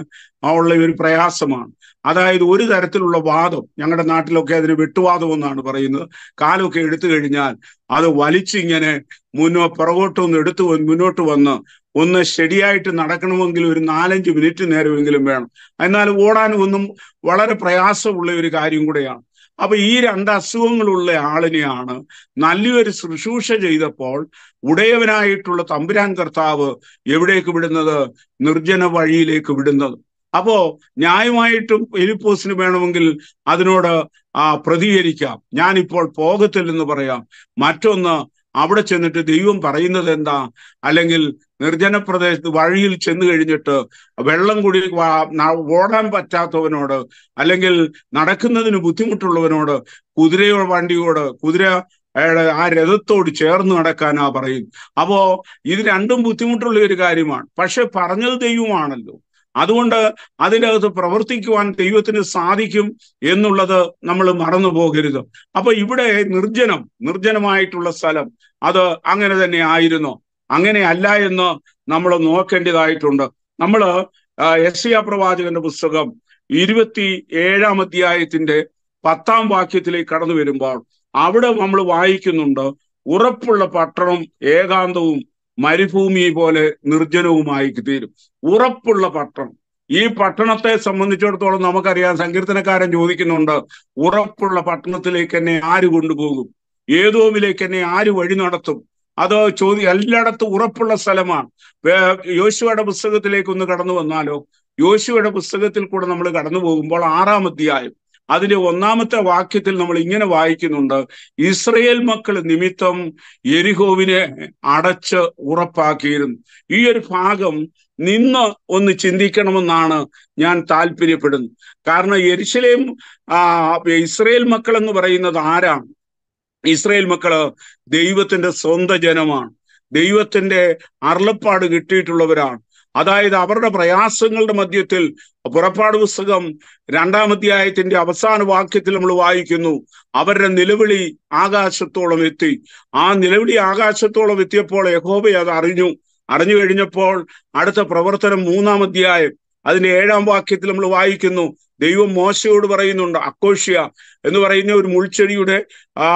ഉള്ള ഒരു പ്രയാസമാണ് അതായത് ഒരു തരത്തിലുള്ള വാദം ഞങ്ങളുടെ നാട്ടിലൊക്കെ അതിന് വെട്ടുവാദം എന്നാണ് പറയുന്നത് കാലൊക്കെ എടുത്തു കഴിഞ്ഞാൽ അത് വലിച്ചിങ്ങനെ മുന്നോ പുറകോട്ടൊന്ന് എടുത്തു മുന്നോട്ട് വന്ന് ഒന്ന് ശരിയായിട്ട് നടക്കണമെങ്കിൽ ഒരു നാലഞ്ച് മിനിറ്റ് നേരമെങ്കിലും വേണം എന്നാൽ ഓടാൻ ഒന്നും വളരെ പ്രയാസമുള്ള ഒരു കാര്യം കൂടെയാണ് അപ്പൊ ഈ രണ്ട് അസുഖങ്ങളുള്ള ആളിനെയാണ് നല്ലൊരു ശുശ്രൂഷ ചെയ്തപ്പോൾ ഉടയവനായിട്ടുള്ള തമ്പുരാൻ കർത്താവ് എവിടേക്ക് വിടുന്നത് നിർജ്ജന വഴിയിലേക്ക് വിടുന്നത് അപ്പോ ന്യായമായിട്ടും എലിപ്പോസിന് വേണമെങ്കിൽ അതിനോട് ആ പ്രതികരിക്കാം ഞാനിപ്പോൾ പോകത്തില്ലെന്ന് പറയാം മറ്റൊന്ന് അവിടെ ചെന്നിട്ട് ദൈവം പറയുന്നത് എന്താ അല്ലെങ്കിൽ നിർജ്ജന പ്രദേശത്ത് വഴിയിൽ ചെന്ന് കഴിഞ്ഞിട്ട് വെള്ളം കൂടി ഓടാൻ പറ്റാത്തവനോട് അല്ലെങ്കിൽ നടക്കുന്നതിന് ബുദ്ധിമുട്ടുള്ളവനോട് കുതിരയോ വണ്ടിയോട് കുതിര ആ രഥത്തോട് ചേർന്ന് നടക്കാനാ പറയും അപ്പോ ഇത് രണ്ടും ബുദ്ധിമുട്ടുള്ള ഒരു കാര്യമാണ് പക്ഷെ പറഞ്ഞത് ദൈവമാണല്ലോ അതുകൊണ്ട് അതിൻ്റെ അകത്ത് പ്രവർത്തിക്കുവാൻ ദൈവത്തിന് സാധിക്കും എന്നുള്ളത് നമ്മൾ മറന്നു പോകരുത് അപ്പൊ ഇവിടെ നിർജ്ജനം നിർജ്ജനമായിട്ടുള്ള സ്ഥലം അത് അങ്ങനെ തന്നെ ആയിരുന്നു അങ്ങനെ അല്ല എന്ന് നമ്മൾ നോക്കേണ്ടതായിട്ടുണ്ട് നമ്മൾ എസിയ പ്രവാചകന്റെ പുസ്തകം ഇരുപത്തി ഏഴാം അധ്യായത്തിന്റെ പത്താം വാക്യത്തിലേക്ക് കടന്നു വരുമ്പോൾ അവിടെ നമ്മൾ വായിക്കുന്നുണ്ട് ഉറപ്പുള്ള പട്ടണം ഏകാന്തവും മരുഭൂമി പോലെ നിർജ്ജനവുമായി തീരും ഉറപ്പുള്ള പട്ടണം ഈ പട്ടണത്തെ സംബന്ധിച്ചിടത്തോളം നമുക്കറിയാം സങ്കീർത്തനക്കാരൻ ചോദിക്കുന്നുണ്ട് ഉറപ്പുള്ള പട്ടണത്തിലേക്ക് എന്നെ ആര് കൊണ്ടുപോകും ഏതോമിലേക്ക് എന്നെ ആര് വഴി നടത്തും അതോ ചോദി എല്ലായിടത്തും ഉറപ്പുള്ള സ്ഥലമാണ് യോശുവയുടെ പുസ്തകത്തിലേക്ക് ഒന്ന് കടന്നു വന്നാലോ യോശുവയുടെ പുസ്തകത്തിൽ കൂടെ നമ്മൾ കടന്നു പോകുമ്പോൾ ആറാം അധ്യായം അതിന്റെ ഒന്നാമത്തെ വാക്യത്തിൽ നമ്മൾ ഇങ്ങനെ വായിക്കുന്നുണ്ട് ഇസ്രയേൽ മക്കൾ നിമിത്തം എരിഹോവിനെ അടച്ച് ഉറപ്പാക്കിയിരുന്നു ഈ ഒരു ഭാഗം നിന്ന് ഒന്ന് ചിന്തിക്കണമെന്നാണ് ഞാൻ താല്പര്യപ്പെടുന്നത് കാരണം എരിശിലേം ഇസ്രയേൽ മക്കൾ എന്ന് പറയുന്നത് ആരാണ് ഇസ്രയേൽ മക്കള് ദൈവത്തിന്റെ സ്വന്തം ജനമാണ് ദൈവത്തിന്റെ അരുളപ്പാട് കിട്ടിയിട്ടുള്ളവരാണ് അതായത് അവരുടെ പ്രയാസങ്ങളുടെ മധ്യത്തിൽ പുറപ്പാട് പുസ്തകം രണ്ടാമധ്യായത്തിന്റെ അവസാന വാക്യത്തിൽ നമ്മൾ വായിക്കുന്നു അവരുടെ നിലവിളി ആകാശത്തോളം എത്തി ആ നിലവിളി ആകാശത്തോളം എത്തിയപ്പോൾ യഹോബ അത് അറിഞ്ഞു അറിഞ്ഞു കഴിഞ്ഞപ്പോൾ അടുത്ത പ്രവർത്തനം മൂന്നാം അധ്യായം അതിന്റെ ഏഴാം വാക്യത്തിൽ നമ്മൾ വായിക്കുന്നു ദൈവം മോശയോട് പറയുന്നുണ്ട് അക്കോഷ്യ എന്ന് പറയുന്ന ഒരു മുൾച്ചെടിയുടെ ആ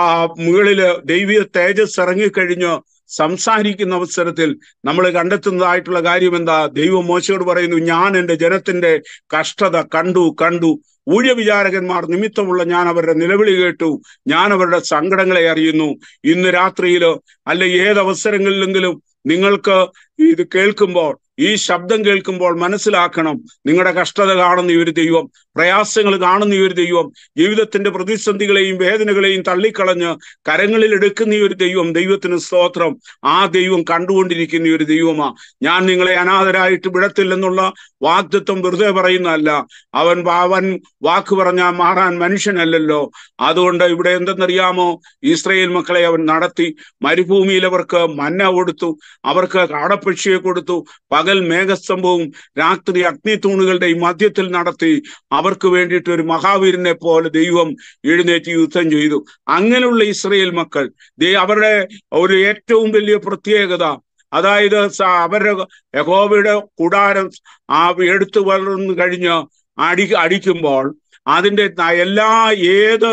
മുകളില് ദൈവിക തേജസ് ഇറങ്ങിക്കഴിഞ്ഞ് സംസാരിക്കുന്ന അവസരത്തിൽ നമ്മൾ കണ്ടെത്തുന്നതായിട്ടുള്ള കാര്യം എന്താ ദൈവം മോശയോട് പറയുന്നു ഞാൻ എൻ്റെ ജനത്തിന്റെ കഷ്ടത കണ്ടു കണ്ടു ഊഴവിചാരകന്മാർ നിമിത്തമുള്ള ഞാൻ അവരുടെ നിലവിളി കേട്ടു ഞാൻ അവരുടെ സങ്കടങ്ങളെ അറിയുന്നു ഇന്ന് രാത്രിയിലോ അല്ലെ ഏതവസരങ്ങളിലെങ്കിലും നിങ്ങൾക്ക് ഇത് കേൾക്കുമ്പോൾ ഈ ശബ്ദം കേൾക്കുമ്പോൾ മനസ്സിലാക്കണം നിങ്ങളുടെ കഷ്ടത കാണുന്ന ഈ ഒരു ദൈവം പ്രയാസങ്ങൾ കാണുന്ന ഈ ഒരു ദൈവം ജീവിതത്തിന്റെ പ്രതിസന്ധികളെയും വേദനകളെയും തള്ളിക്കളഞ്ഞ് കരങ്ങളിൽ എടുക്കുന്ന ഈ ഒരു ദൈവം ദൈവത്തിന് സ്തോത്രം ആ ദൈവം കണ്ടുകൊണ്ടിരിക്കുന്ന ഒരു ദൈവമാ ഞാൻ നിങ്ങളെ അനാഥരായിട്ട് വിടത്തില്ലെന്നുള്ള വാഗ്ദത്വം വെറുതെ പറയുന്നതല്ല അവൻ അവൻ വാക്ക് പറഞ്ഞാൽ മാറാൻ മനുഷ്യനല്ലല്ലോ അതുകൊണ്ട് ഇവിടെ എന്തെന്നറിയാമോ ഇസ്രയേൽ മക്കളെ അവൻ നടത്തി മരുഭൂമിയിൽ അവർക്ക് മന്ന കൊടുത്തു അവർക്ക് കാടപ്പക്ഷിയെ കൊടുത്തു പകൽ മേഘസ്തംഭവും രാത്രി അഗ്നി തൂണുകളുടെ മധ്യത്തിൽ നടത്തി അവർക്ക് വേണ്ടിയിട്ട് ഒരു മഹാവീരനെ പോലെ ദൈവം എഴുന്നേറ്റ് യുദ്ധം ചെയ്തു അങ്ങനെയുള്ള ഇസ്രയേൽ മക്കൾ അവരുടെ ഒരു ഏറ്റവും വലിയ പ്രത്യേകത അതായത് അവരുടെ യഹോവയുടെ കൂടാരം ആ എടുത്തു വളർന്നു കഴിഞ്ഞ് അടി അടിക്കുമ്പോൾ അതിൻ്റെ എല്ലാ ഏത്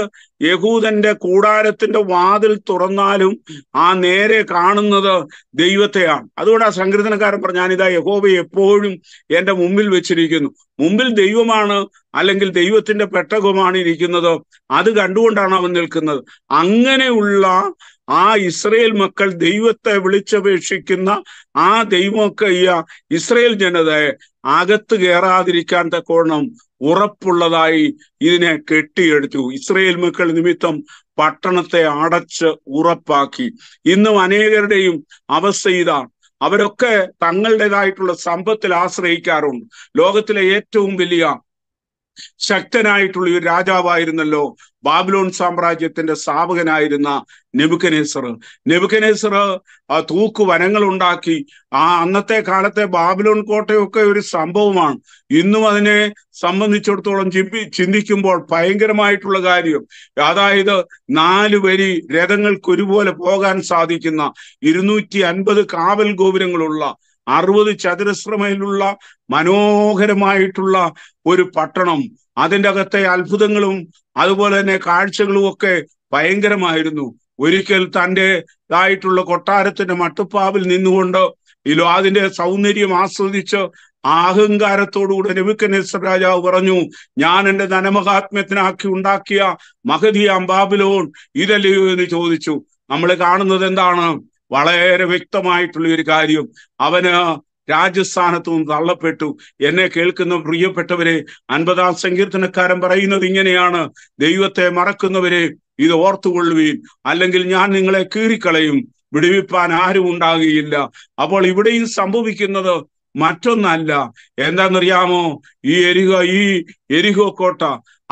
യഹൂദന്റെ കൂടാരത്തിന്റെ വാതിൽ തുറന്നാലും ആ നേരെ കാണുന്നത് ദൈവത്തെയാണ് അതുകൊണ്ട് ആ സങ്കീർത്തനക്കാരൻ പറഞ്ഞു ഞാനിതാ യഹോബ എപ്പോഴും എൻ്റെ മുമ്പിൽ വെച്ചിരിക്കുന്നു മുമ്പിൽ ദൈവമാണ് അല്ലെങ്കിൽ ദൈവത്തിന്റെ പെട്ടകമാണ് ഇരിക്കുന്നത് അത് കണ്ടുകൊണ്ടാണ് അവൻ നിൽക്കുന്നത് അങ്ങനെയുള്ള ആ ഇസ്രയേൽ മക്കൾ ദൈവത്തെ വിളിച്ചപേക്ഷിക്കുന്ന ആ ദൈവമൊക്കെ ഇസ്രയേൽ ജനതയെ അകത്ത് കയറാതിരിക്കാൻ തക്കോണം ഉറപ്പുള്ളതായി ഇതിനെ കെട്ടിയെടുത്തു ഇസ്രയേൽ മക്കൾ നിമിത്തം പട്ടണത്തെ അടച്ച് ഉറപ്പാക്കി ഇന്നും അനേകരുടെയും അവസ്ഥ ഇതാണ് അവരൊക്കെ തങ്ങളുടേതായിട്ടുള്ള സമ്പത്തിൽ ആശ്രയിക്കാറുണ്ട് ലോകത്തിലെ ഏറ്റവും വലിയ ശക്തനായിട്ടുള്ള ഒരു രാജാവായിരുന്നല്ലോ ബാബിലോൺ സാമ്രാജ്യത്തിന്റെ സ്ഥാപകനായിരുന്ന നെബുക്കനേസർ നെബുക്കനേസർ തൂക്ക് വനങ്ങൾ ഉണ്ടാക്കി ആ അന്നത്തെ കാലത്തെ ബാബിലോൺ കോട്ടയൊക്കെ ഒരു സംഭവമാണ് ഇന്നും അതിനെ സംബന്ധിച്ചിടത്തോളം ചിമ്പി ചിന്തിക്കുമ്പോൾ ഭയങ്കരമായിട്ടുള്ള കാര്യം അതായത് നാല് വരി രഥങ്ങൾക്ക് ഒരുപോലെ പോകാൻ സാധിക്കുന്ന ഇരുന്നൂറ്റി അൻപത് കാവൽ ഗോപുരങ്ങളുള്ള അറുപത് ചതുരശ്ര മൈലുള്ള മനോഹരമായിട്ടുള്ള ഒരു പട്ടണം അതിൻ്റെ അകത്തെ അത്ഭുതങ്ങളും അതുപോലെ തന്നെ കാഴ്ചകളും ഒക്കെ ഭയങ്കരമായിരുന്നു ഒരിക്കൽ തൻ്റെ ഇതായിട്ടുള്ള കൊട്ടാരത്തിന്റെ മട്ടുപ്പാവിൽ നിന്നുകൊണ്ട് ഇല്ലോ അതിന്റെ സൗന്ദര്യം ആസ്വദിച്ച് അഹങ്കാരത്തോടുകൂടെ നെബുക്കനേസർ രാജാവ് പറഞ്ഞു ഞാൻ എൻ്റെ ധനമഹാത്മ്യത്തിനാക്കി ഉണ്ടാക്കിയ മഹതിയാം ബാബിലോൺ ഇതല്ലയോ എന്ന് ചോദിച്ചു നമ്മൾ കാണുന്നത് എന്താണ് വളരെ വ്യക്തമായിട്ടുള്ള ഒരു കാര്യം അവന് രാജസ്ഥാനത്തു നിന്ന് തള്ളപ്പെട്ടു എന്നെ കേൾക്കുന്ന പ്രിയപ്പെട്ടവരെ അൻപതാം സങ്കീർത്തനക്കാരൻ പറയുന്നത് ഇങ്ങനെയാണ് ദൈവത്തെ മറക്കുന്നവരെ ഇത് ഓർത്തുകൊള്ളുവീൻ അല്ലെങ്കിൽ ഞാൻ നിങ്ങളെ കീറിക്കളയും വിടുവിപ്പാൻ ആരും ഉണ്ടാകുകയില്ല അപ്പോൾ ഇവിടെയും സംഭവിക്കുന്നത് മറ്റൊന്നല്ല എന്താണെന്നറിയാമോ ഈ എരിഹ ഈ എരിഹോ കോട്ട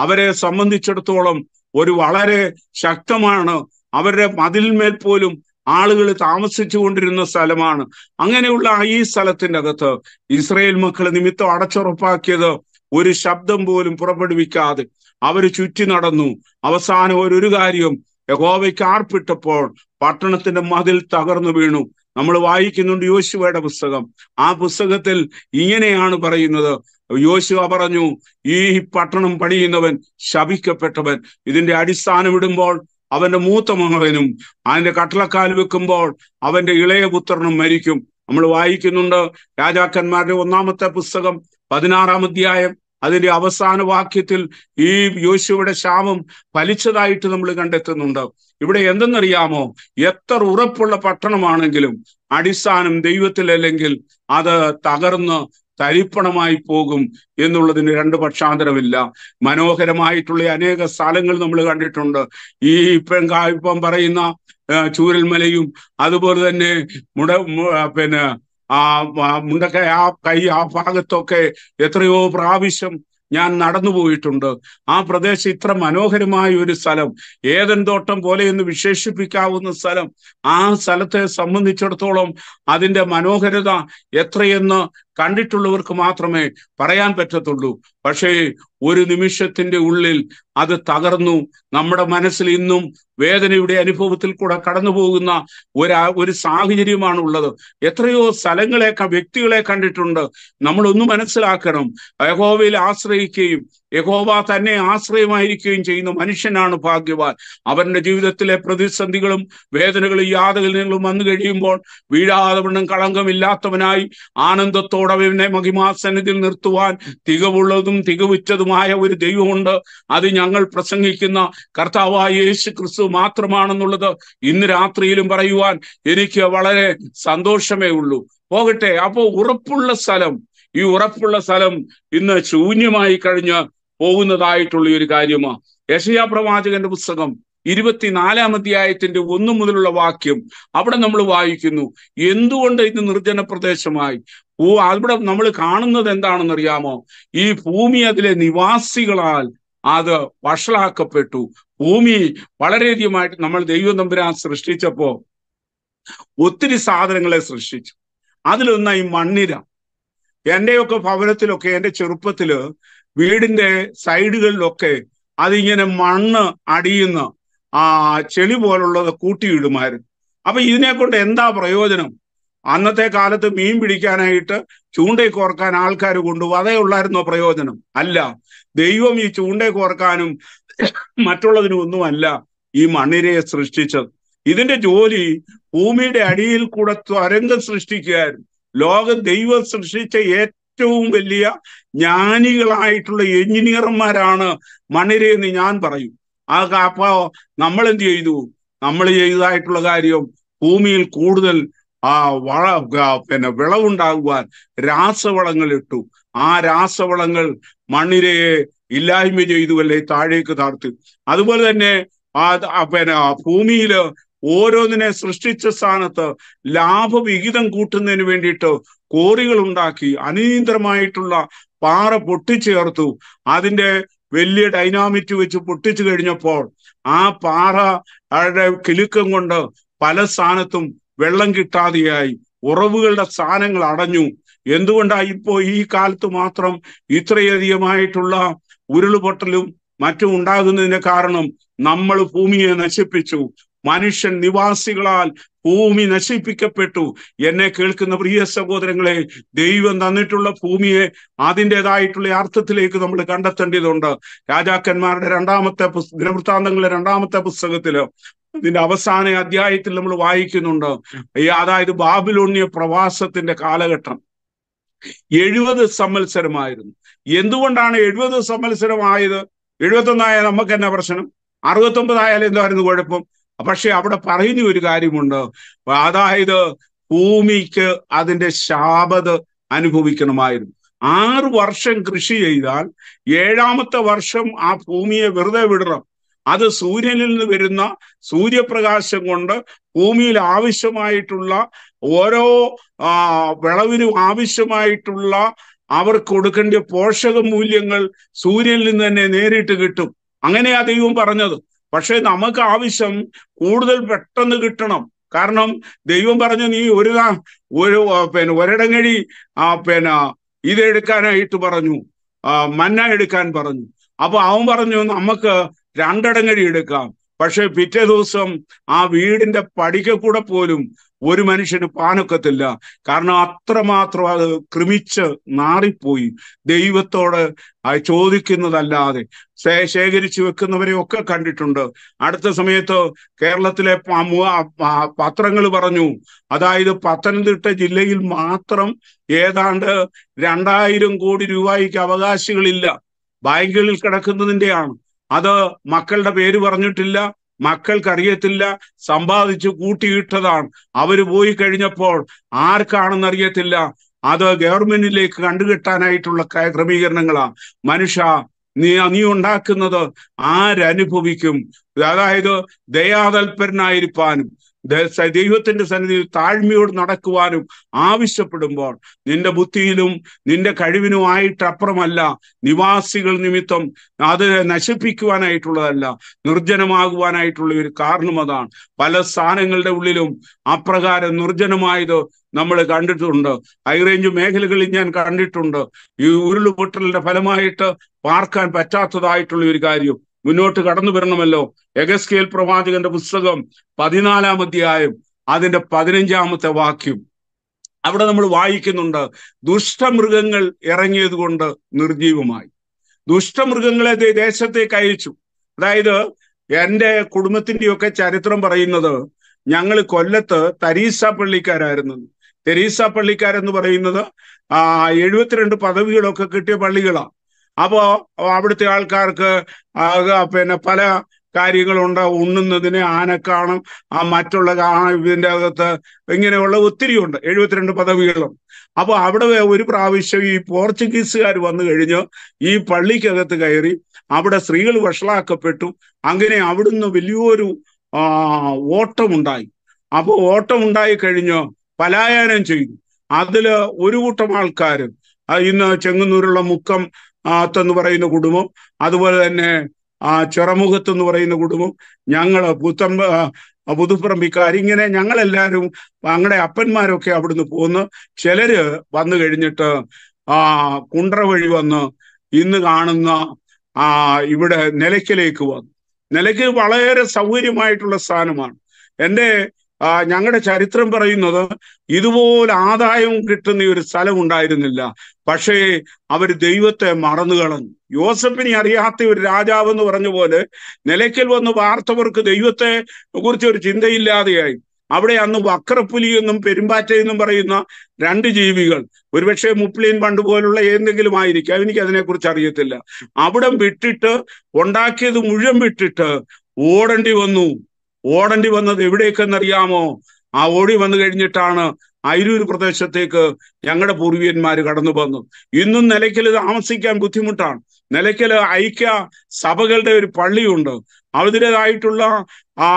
അവരെ സംബന്ധിച്ചിടത്തോളം ഒരു വളരെ ശക്തമാണ് അവരുടെ മതിലിന്മേൽ പോലും ആളുകൾ താമസിച്ചു കൊണ്ടിരുന്ന സ്ഥലമാണ് അങ്ങനെയുള്ള ഈ സ്ഥലത്തിന്റെ അകത്ത് ഇസ്രയേൽ മക്കൾ നിമിത്തം അടച്ചുറപ്പാക്കിയത് ഒരു ശബ്ദം പോലും പുറപ്പെടുവിക്കാതെ അവർ ചുറ്റി നടന്നു അവസാനം ഒരു കാര്യവും യഹോവയ്ക്ക് ആർപ്പിട്ടപ്പോൾ പട്ടണത്തിന്റെ മതിൽ തകർന്നു വീണു നമ്മൾ വായിക്കുന്നുണ്ട് യോശുവയുടെ പുസ്തകം ആ പുസ്തകത്തിൽ ഇങ്ങനെയാണ് പറയുന്നത് യോശുവ പറഞ്ഞു ഈ പട്ടണം പണിയുന്നവൻ ശപിക്കപ്പെട്ടവൻ ഇതിന്റെ അടിസ്ഥാനം ഇടുമ്പോൾ അവന്റെ മൂത്ത മകനും അവന്റെ കട്ടളക്കാൽ വെക്കുമ്പോൾ അവന്റെ ഇളയ പുത്രനും മരിക്കും നമ്മൾ വായിക്കുന്നുണ്ട് രാജാക്കന്മാരുടെ ഒന്നാമത്തെ പുസ്തകം പതിനാറാം അധ്യായം അതിന്റെ അവസാന വാക്യത്തിൽ ഈ യോശുവയുടെ ശാപം ഫലിച്ചതായിട്ട് നമ്മൾ കണ്ടെത്തുന്നുണ്ട് ഇവിടെ എന്തെന്നറിയാമോ എത്ര ഉറപ്പുള്ള പട്ടണമാണെങ്കിലും അടിസ്ഥാനം ദൈവത്തിലല്ലെങ്കിൽ അത് തകർന്ന് തരിപ്പണമായി പോകും എന്നുള്ളതിന് രണ്ട് പക്ഷാന്തരമില്ല മനോഹരമായിട്ടുള്ള അനേക സ്ഥലങ്ങൾ നമ്മൾ കണ്ടിട്ടുണ്ട് ഈ ഇപ്പം ഇപ്പം പറയുന്ന ചൂരൽമലയും അതുപോലെ തന്നെ മുട പിന്നെ ആ മുണ്ടക്ക ആ കൈ ആ ഭാഗത്തൊക്കെ എത്രയോ പ്രാവശ്യം ഞാൻ നടന്നു പോയിട്ടുണ്ട് ആ പ്രദേശം ഇത്ര മനോഹരമായ ഒരു സ്ഥലം ഏതൻ തോട്ടം പോലെ എന്ന് വിശേഷിപ്പിക്കാവുന്ന സ്ഥലം ആ സ്ഥലത്തെ സംബന്ധിച്ചിടത്തോളം അതിന്റെ മനോഹരത എത്രയെന്ന് കണ്ടിട്ടുള്ളവർക്ക് മാത്രമേ പറയാൻ പറ്റത്തുള്ളൂ പക്ഷേ ഒരു നിമിഷത്തിന്റെ ഉള്ളിൽ അത് തകർന്നു നമ്മുടെ മനസ്സിൽ ഇന്നും വേദനയുടെ അനുഭവത്തിൽ കൂടെ കടന്നു പോകുന്ന ഒരു സാഹചര്യമാണ് ഉള്ളത് എത്രയോ സ്ഥലങ്ങളെ വ്യക്തികളെ കണ്ടിട്ടുണ്ട് നമ്മളൊന്ന് മനസ്സിലാക്കണം യഹോവയിൽ ആശ്രയിക്കുകയും യഹോവ തന്നെ ആശ്രയമായിരിക്കുകയും ചെയ്യുന്ന മനുഷ്യനാണ് ഭാഗ്യവാൻ അവന്റെ ജീവിതത്തിലെ പ്രതിസന്ധികളും വേദനകളും യാതകളും വന്നു കഴിയുമ്പോൾ വീഴാതെ കളങ്കമില്ലാത്തവനായി ആനന്ദത്തോടെ അവനെ മഹിമാസനത്തിൽ നിർത്തുവാൻ തികവുള്ളതും തികവുറ്റതുമായ ഒരു ദൈവമുണ്ട് അത് ഞങ്ങൾ പ്രസംഗിക്കുന്ന കർത്താവായ യേശു ക്രിസ്തു മാത്രമാണെന്നുള്ളത് ഇന്ന് രാത്രിയിലും പറയുവാൻ എനിക്ക് വളരെ സന്തോഷമേ ഉള്ളൂ പോകട്ടെ അപ്പോൾ ഉറപ്പുള്ള സ്ഥലം ഈ ഉറപ്പുള്ള സ്ഥലം ഇന്ന് ശൂന്യമായി കഴിഞ്ഞ് പോകുന്നതായിട്ടുള്ള ഒരു കാര്യമാണ് യശയാ പ്രവാചകന്റെ പുസ്തകം ഇരുപത്തിനാലാം അധ്യായത്തിന്റെ ഒന്നു മുതലുള്ള വാക്യം അവിടെ നമ്മൾ വായിക്കുന്നു എന്തുകൊണ്ട് ഇത് നിർജ്ജന പ്രദേശമായി ഓ അവിടെ നമ്മൾ കാണുന്നത് എന്താണെന്നറിയാമോ ഈ ഭൂമി അതിലെ നിവാസികളാൽ അത് വഷളാക്കപ്പെട്ടു ഭൂമി വളരെയധികമായിട്ട് നമ്മൾ ദൈവം തമ്പുരാൻ സൃഷ്ടിച്ചപ്പോ ഒത്തിരി സാധനങ്ങളെ സൃഷ്ടിച്ചു അതിലൊന്നായി മണ്ണിര എൻ്റെയൊക്കെ ഭവനത്തിലൊക്കെ എൻ്റെ ചെറുപ്പത്തില് വീടിന്റെ സൈഡുകളിലൊക്കെ അതിങ്ങനെ മണ്ണ് അടിയുന്ന ആ ചെളി പോലുള്ളത് കൂട്ടിയിടുമായിരുന്നു അപ്പൊ ഇതിനെ കൊണ്ട് എന്താ പ്രയോജനം അന്നത്തെ കാലത്ത് മീൻ പിടിക്കാനായിട്ട് ചൂണ്ടയിൽ കോർക്കാൻ ആൾക്കാർ കൊണ്ടുപോകും അതേ ഉള്ളായിരുന്നു പ്രയോജനം അല്ല ദൈവം ഈ ചൂണ്ടയിൽ കോർക്കാനും മറ്റുള്ളതിനും ഒന്നുമല്ല ഈ മണ്ണിരയെ സൃഷ്ടിച്ചത് ഇതിന്റെ ജോലി ഭൂമിയുടെ അടിയിൽ കൂടെ തരംഗം സൃഷ്ടിക്കുകയായിരുന്നു ലോകം ദൈവം സൃഷ്ടിച്ച ഏറ്റവും വലിയ ജ്ഞാനികളായിട്ടുള്ള എഞ്ചിനീയർമാരാണ് മണ്ണിരയെന്ന് ഞാൻ പറയും ആ അപ്പോ നമ്മൾ എന്ത് ചെയ്തു നമ്മൾ ചെയ്തതായിട്ടുള്ള കാര്യം ഭൂമിയിൽ കൂടുതൽ ആ വള പിന്നെ വിളവുണ്ടാകുവാൻ രാസവളങ്ങൾ ഇട്ടു ആ രാസവളങ്ങൾ മണ്ണിരയെ ഇല്ലായ്മ ചെയ്തു അല്ലെ താഴേക്ക് താഴ്ത്തി അതുപോലെ തന്നെ ആ പിന്നെ ഭൂമിയില് ഓരോന്നിനെ സൃഷ്ടിച്ച സ്ഥാനത്ത് ലാഭവിഹിതം കൂട്ടുന്നതിന് വേണ്ടിയിട്ട് കോറികൾ ഉണ്ടാക്കി അനിയന്ത്രമായിട്ടുള്ള പാറ പൊട്ടിച്ചേർത്തു അതിന്റെ വലിയ ഡൈനാമിറ്റ് വെച്ച് പൊട്ടിച്ചു കഴിഞ്ഞപ്പോൾ ആ പാറ കിലുക്കം കൊണ്ട് പല സ്ഥാനത്തും വെള്ളം കിട്ടാതെയായി ഉറവുകളുടെ സ്ഥാനങ്ങൾ അടഞ്ഞു എന്തുകൊണ്ടാണ് ഇപ്പോ ഈ കാലത്ത് മാത്രം ഇത്രയധികമായിട്ടുള്ള ഉരുളുപൊട്ടലും മറ്റും ഉണ്ടാകുന്നതിന്റെ കാരണം നമ്മൾ ഭൂമിയെ നശിപ്പിച്ചു മനുഷ്യൻ നിവാസികളാൽ ഭൂമി നശിപ്പിക്കപ്പെട്ടു എന്നെ കേൾക്കുന്ന പ്രിയ സഹോദരങ്ങളെ ദൈവം തന്നിട്ടുള്ള ഭൂമിയെ അതിൻ്റെതായിട്ടുള്ള അർത്ഥത്തിലേക്ക് നമ്മൾ കണ്ടെത്തേണ്ടതുണ്ട് രാജാക്കന്മാരുടെ രണ്ടാമത്തെ ദിനവൃത്താന്തങ്ങളുടെ രണ്ടാമത്തെ പുസ്തകത്തില് ഇതിന്റെ അവസാന അധ്യായത്തിൽ നമ്മൾ വായിക്കുന്നുണ്ട് ഈ അതായത് ബാബിലോണിയ പ്രവാസത്തിന്റെ കാലഘട്ടം എഴുപത് സമ്മത്സരമായിരുന്നു എന്തുകൊണ്ടാണ് എഴുപത് സമ്മത്സരമായത് എഴുപത്തൊന്നായാലും നമുക്ക് എന്നാ പ്രശ്നം അറുപത്തൊമ്പതായാലും എന്തായിരുന്നു കുഴപ്പം പക്ഷെ അവിടെ പറയുന്ന ഒരു കാര്യമുണ്ട് അതായത് ഭൂമിക്ക് അതിന്റെ ശാപത് അനുഭവിക്കണമായിരുന്നു ആറ് വർഷം കൃഷി ചെയ്താൽ ഏഴാമത്തെ വർഷം ആ ഭൂമിയെ വെറുതെ വിടണം അത് സൂര്യനിൽ നിന്ന് വരുന്ന സൂര്യപ്രകാശം കൊണ്ട് ഭൂമിയിൽ ആവശ്യമായിട്ടുള്ള ഓരോ വിളവിനും ആവശ്യമായിട്ടുള്ള അവർ കൊടുക്കേണ്ട പോഷക മൂല്യങ്ങൾ സൂര്യനിൽ നിന്ന് തന്നെ നേരിട്ട് കിട്ടും അങ്ങനെയാ ദൈവം പറഞ്ഞത് പക്ഷെ നമുക്ക് ആവശ്യം കൂടുതൽ പെട്ടെന്ന് കിട്ടണം കാരണം ദൈവം പറഞ്ഞു നീ ഒരു ഒരു പിന്നെ ഒരിടങ്ങഴി ആ പിന്നെ ഇതെടുക്കാനായിട്ട് പറഞ്ഞു മന്ന എടുക്കാൻ പറഞ്ഞു അപ്പൊ അവൻ പറഞ്ഞു നമുക്ക് രണ്ടിടങ്ങഴി എടുക്കാം പക്ഷെ പിറ്റേ ദിവസം ആ വീടിന്റെ പടിക കൂടെ പോലും ഒരു മനുഷ്യന് പാനൊക്കത്തില്ല കാരണം അത്രമാത്രം അത് ക്രമിച്ച് നാറിപ്പോയി ദൈവത്തോട് ചോദിക്കുന്നതല്ലാതെ ശേഖരിച്ചു വെക്കുന്നവരെ ഒക്കെ കണ്ടിട്ടുണ്ട് അടുത്ത സമയത്ത് കേരളത്തിലെ പത്രങ്ങൾ പറഞ്ഞു അതായത് പത്തനംതിട്ട ജില്ലയിൽ മാത്രം ഏതാണ്ട് രണ്ടായിരം കോടി രൂപയ്ക്ക് അവകാശികളില്ല ബാങ്കുകളിൽ കിടക്കുന്നതിൻ്റെയാണ് അത് മക്കളുടെ പേര് പറഞ്ഞിട്ടില്ല മക്കൾക്കറിയത്തില്ല സമ്പാദിച്ചു കൂട്ടിയിട്ടതാണ് അവര് പോയി കഴിഞ്ഞപ്പോൾ ആർക്കാണെന്നറിയത്തില്ല അത് ഗവൺമെന്റിലേക്ക് കണ്ടുകെട്ടാനായിട്ടുള്ള ക്രമീകരണങ്ങളാണ് മനുഷ്യ നീ നീ ഉണ്ടാക്കുന്നത് ആരനുഭവിക്കും അതായത് ദയാതൽപരനായിരിക്കാനും ദൈവത്തിന്റെ സന്നിധിയിൽ താഴ്മയോട് നടക്കുവാനും ആവശ്യപ്പെടുമ്പോൾ നിന്റെ ബുദ്ധിയിലും നിന്റെ കഴിവിനുമായിട്ട് അപ്പുറമല്ല നിവാസികൾ നിമിത്തം അത് നശിപ്പിക്കുവാനായിട്ടുള്ളതല്ല നിർജ്ജനമാകുവാനായിട്ടുള്ള ഒരു കാരണം അതാണ് പല സ്ഥാനങ്ങളുടെ ഉള്ളിലും അപ്രകാരം നിർജ്ജനമായത് നമ്മൾ കണ്ടിട്ടുണ്ട് ഹൈറേഞ്ച് മേഖലകളിൽ ഞാൻ കണ്ടിട്ടുണ്ട് ഈ ഉരുളുപൊട്ടലിന്റെ ഫലമായിട്ട് പാർക്കാൻ പറ്റാത്തതായിട്ടുള്ള ഒരു കാര്യം മുന്നോട്ട് കടന്നു വരണമല്ലോ എഗസ്കേൽ പ്രവാചകന്റെ പുസ്തകം പതിനാലാം അധ്യായം അതിന്റെ പതിനഞ്ചാമത്തെ വാക്യം അവിടെ നമ്മൾ വായിക്കുന്നുണ്ട് ദുഷ്ടമൃഗങ്ങൾ ഇറങ്ങിയത് കൊണ്ട് നിർജീവമായി ദുഷ്ടമൃഗങ്ങളെ ദേശത്തേക്ക് അയച്ചു അതായത് എൻ്റെ കുടുംബത്തിൻ്റെയൊക്കെ ചരിത്രം പറയുന്നത് ഞങ്ങൾ കൊല്ലത്ത് തരീസ പള്ളിക്കാരായിരുന്നു തെരേസ പള്ളിക്കാരെന്ന് പറയുന്നത് ആ എഴുപത്തിരണ്ട് പദവികളൊക്കെ കിട്ടിയ പള്ളികളാണ് അപ്പോ അവിടുത്തെ ആൾക്കാർക്ക് പിന്നെ പല കാര്യങ്ങളുണ്ട് ഉണ്ണുന്നതിന് ആനക്കാണും ആ മറ്റുള്ള ഇതിൻ്റെ അകത്ത് ഇങ്ങനെയുള്ള ഒത്തിരിയുണ്ട് എഴുപത്തിരണ്ട് പദവികളും അപ്പോൾ അവിടെ ഒരു പ്രാവശ്യം ഈ പോർച്ചുഗീസുകാർ വന്നു കഴിഞ്ഞ് ഈ പള്ളിക്കകത്ത് കയറി അവിടെ സ്ത്രീകൾ വഷളാക്കപ്പെട്ടു അങ്ങനെ അവിടുന്ന് വലിയൊരു ഓട്ടമുണ്ടായി അപ്പോൾ ഓട്ടമുണ്ടായി കഴിഞ്ഞോ പലായനം ചെയ്തു അതില് ഒരു കൂട്ടം ആൾക്കാർ ഇന്ന് ചെങ്ങന്നൂരുള്ള മുക്കം എന്ന് പറയുന്ന കുടുംബം അതുപോലെ തന്നെ ആ ചെറമുഖത്ത് എന്ന് പറയുന്ന കുടുംബം ഞങ്ങൾ പുത്തമ്പ പുതുപ്പറമ്പിക്കാർ ഇങ്ങനെ ഞങ്ങളെല്ലാവരും ഞങ്ങളുടെ അപ്പന്മാരൊക്കെ അവിടുന്ന് പോകുന്നു ചിലര് വന്നു കഴിഞ്ഞിട്ട് ആ കുണ്ട്ര വഴി വന്ന് ഇന്ന് കാണുന്ന ആ ഇവിടെ നിലയ്ക്കലേക്ക് വന്നു നിലയ്ക്ക് വളരെ സൗകര്യമായിട്ടുള്ള സ്ഥാനമാണ് എൻ്റെ ഞങ്ങളുടെ ചരിത്രം പറയുന്നത് ഇതുപോലെ ആദായം കിട്ടുന്ന ഒരു സ്ഥലം ഉണ്ടായിരുന്നില്ല പക്ഷേ അവർ ദൈവത്തെ മറന്നു കളഞ്ഞു യോസഫിനെ അറിയാത്ത ഒരു രാജാവ് എന്ന് പറഞ്ഞ പോലെ നിലയ്ക്കൽ വന്ന് വാർത്തവർക്ക് ദൈവത്തെ കുറിച്ച് ഒരു ചിന്തയില്ലാതെയായി അവിടെ അന്ന് വക്രപ്പുലി എന്നും പെരുമ്പാറ്റ എന്നും പറയുന്ന രണ്ട് ജീവികൾ ഒരുപക്ഷെ മുപ്ലിൻ പണ്ട് പോലുള്ള എന്തെങ്കിലും ആയിരിക്കാം എനിക്ക് അതിനെക്കുറിച്ച് അറിയത്തില്ല അവിടം വിട്ടിട്ട് ഉണ്ടാക്കിയത് മുഴുവൻ വിട്ടിട്ട് ഓടേണ്ടി വന്നു ഓടേണ്ടി വന്നത് എവിടേക്കെന്നറിയാമോ ആ ഓടി വന്നു കഴിഞ്ഞിട്ടാണ് അയിരൂർ പ്രദേശത്തേക്ക് ഞങ്ങളുടെ പൂർവീയന്മാർ കടന്നു വന്നു ഇന്നും നിലയ്ക്കൽ താമസിക്കാൻ ബുദ്ധിമുട്ടാണ് നിലയ്ക്കൽ ഐക്യ സഭകളുടെ ഒരു പള്ളിയുണ്ട് അവരുടേതായിട്ടുള്ള ആ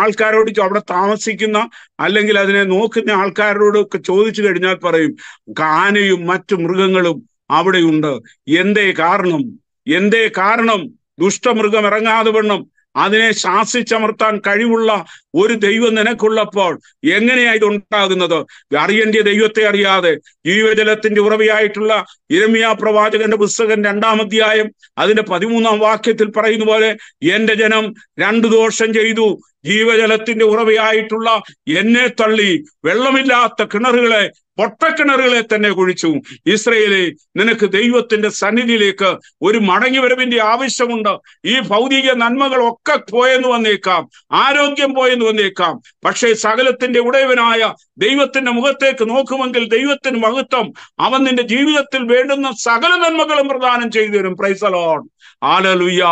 ആൾക്കാരോട് അവിടെ താമസിക്കുന്ന അല്ലെങ്കിൽ അതിനെ നോക്കുന്ന ആൾക്കാരോടൊക്കെ ചോദിച്ചു കഴിഞ്ഞാൽ പറയും കാനയും മറ്റു മൃഗങ്ങളും അവിടെയുണ്ട് എന്തേ കാരണം എന്തേ കാരണം ദുഷ്ടമൃഗം ഇറങ്ങാതെ വണ്ണം അതിനെ ശാസിച്ചമർത്താൻ കഴിവുള്ള ഒരു ദൈവം നിനക്കുള്ളപ്പോൾ എങ്ങനെയാ ഇത് അറിയേണ്ട ദൈവത്തെ അറിയാതെ ജീവജലത്തിന്റെ ഉറവയായിട്ടുള്ള ഇരമിയ പ്രവാചകന്റെ പുസ്തകം രണ്ടാം അധ്യായം അതിന്റെ പതിമൂന്നാം വാക്യത്തിൽ പറയുന്ന പോലെ എന്റെ ജനം രണ്ടു ദോഷം ചെയ്തു ജീവജലത്തിന്റെ ഉറവയായിട്ടുള്ള എന്നെ തള്ളി വെള്ളമില്ലാത്ത കിണറുകളെ പൊട്ടക്കിണറുകളെ തന്നെ കുഴിച്ചു ഇസ്രയേലെ നിനക്ക് ദൈവത്തിന്റെ സന്നിധിയിലേക്ക് ഒരു മടങ്ങിവരവിന്റെ ആവശ്യമുണ്ട് ഈ ഭൗതിക നന്മകളൊക്കെ പോയെന്ന് വന്നേക്കാം ആരോഗ്യം പോയെന്ന് വന്നേക്കാം പക്ഷേ സകലത്തിന്റെ ഉടയവനായ ദൈവത്തിന്റെ മുഖത്തേക്ക് നോക്കുമെങ്കിൽ ദൈവത്തിന് മഹത്വം അവൻ നിന്റെ ജീവിതത്തിൽ വേണ്ടുന്ന സകല നന്മകളും പ്രദാനം ചെയ്തു തരും പ്രൈസലോൺ ആലലുയ്യ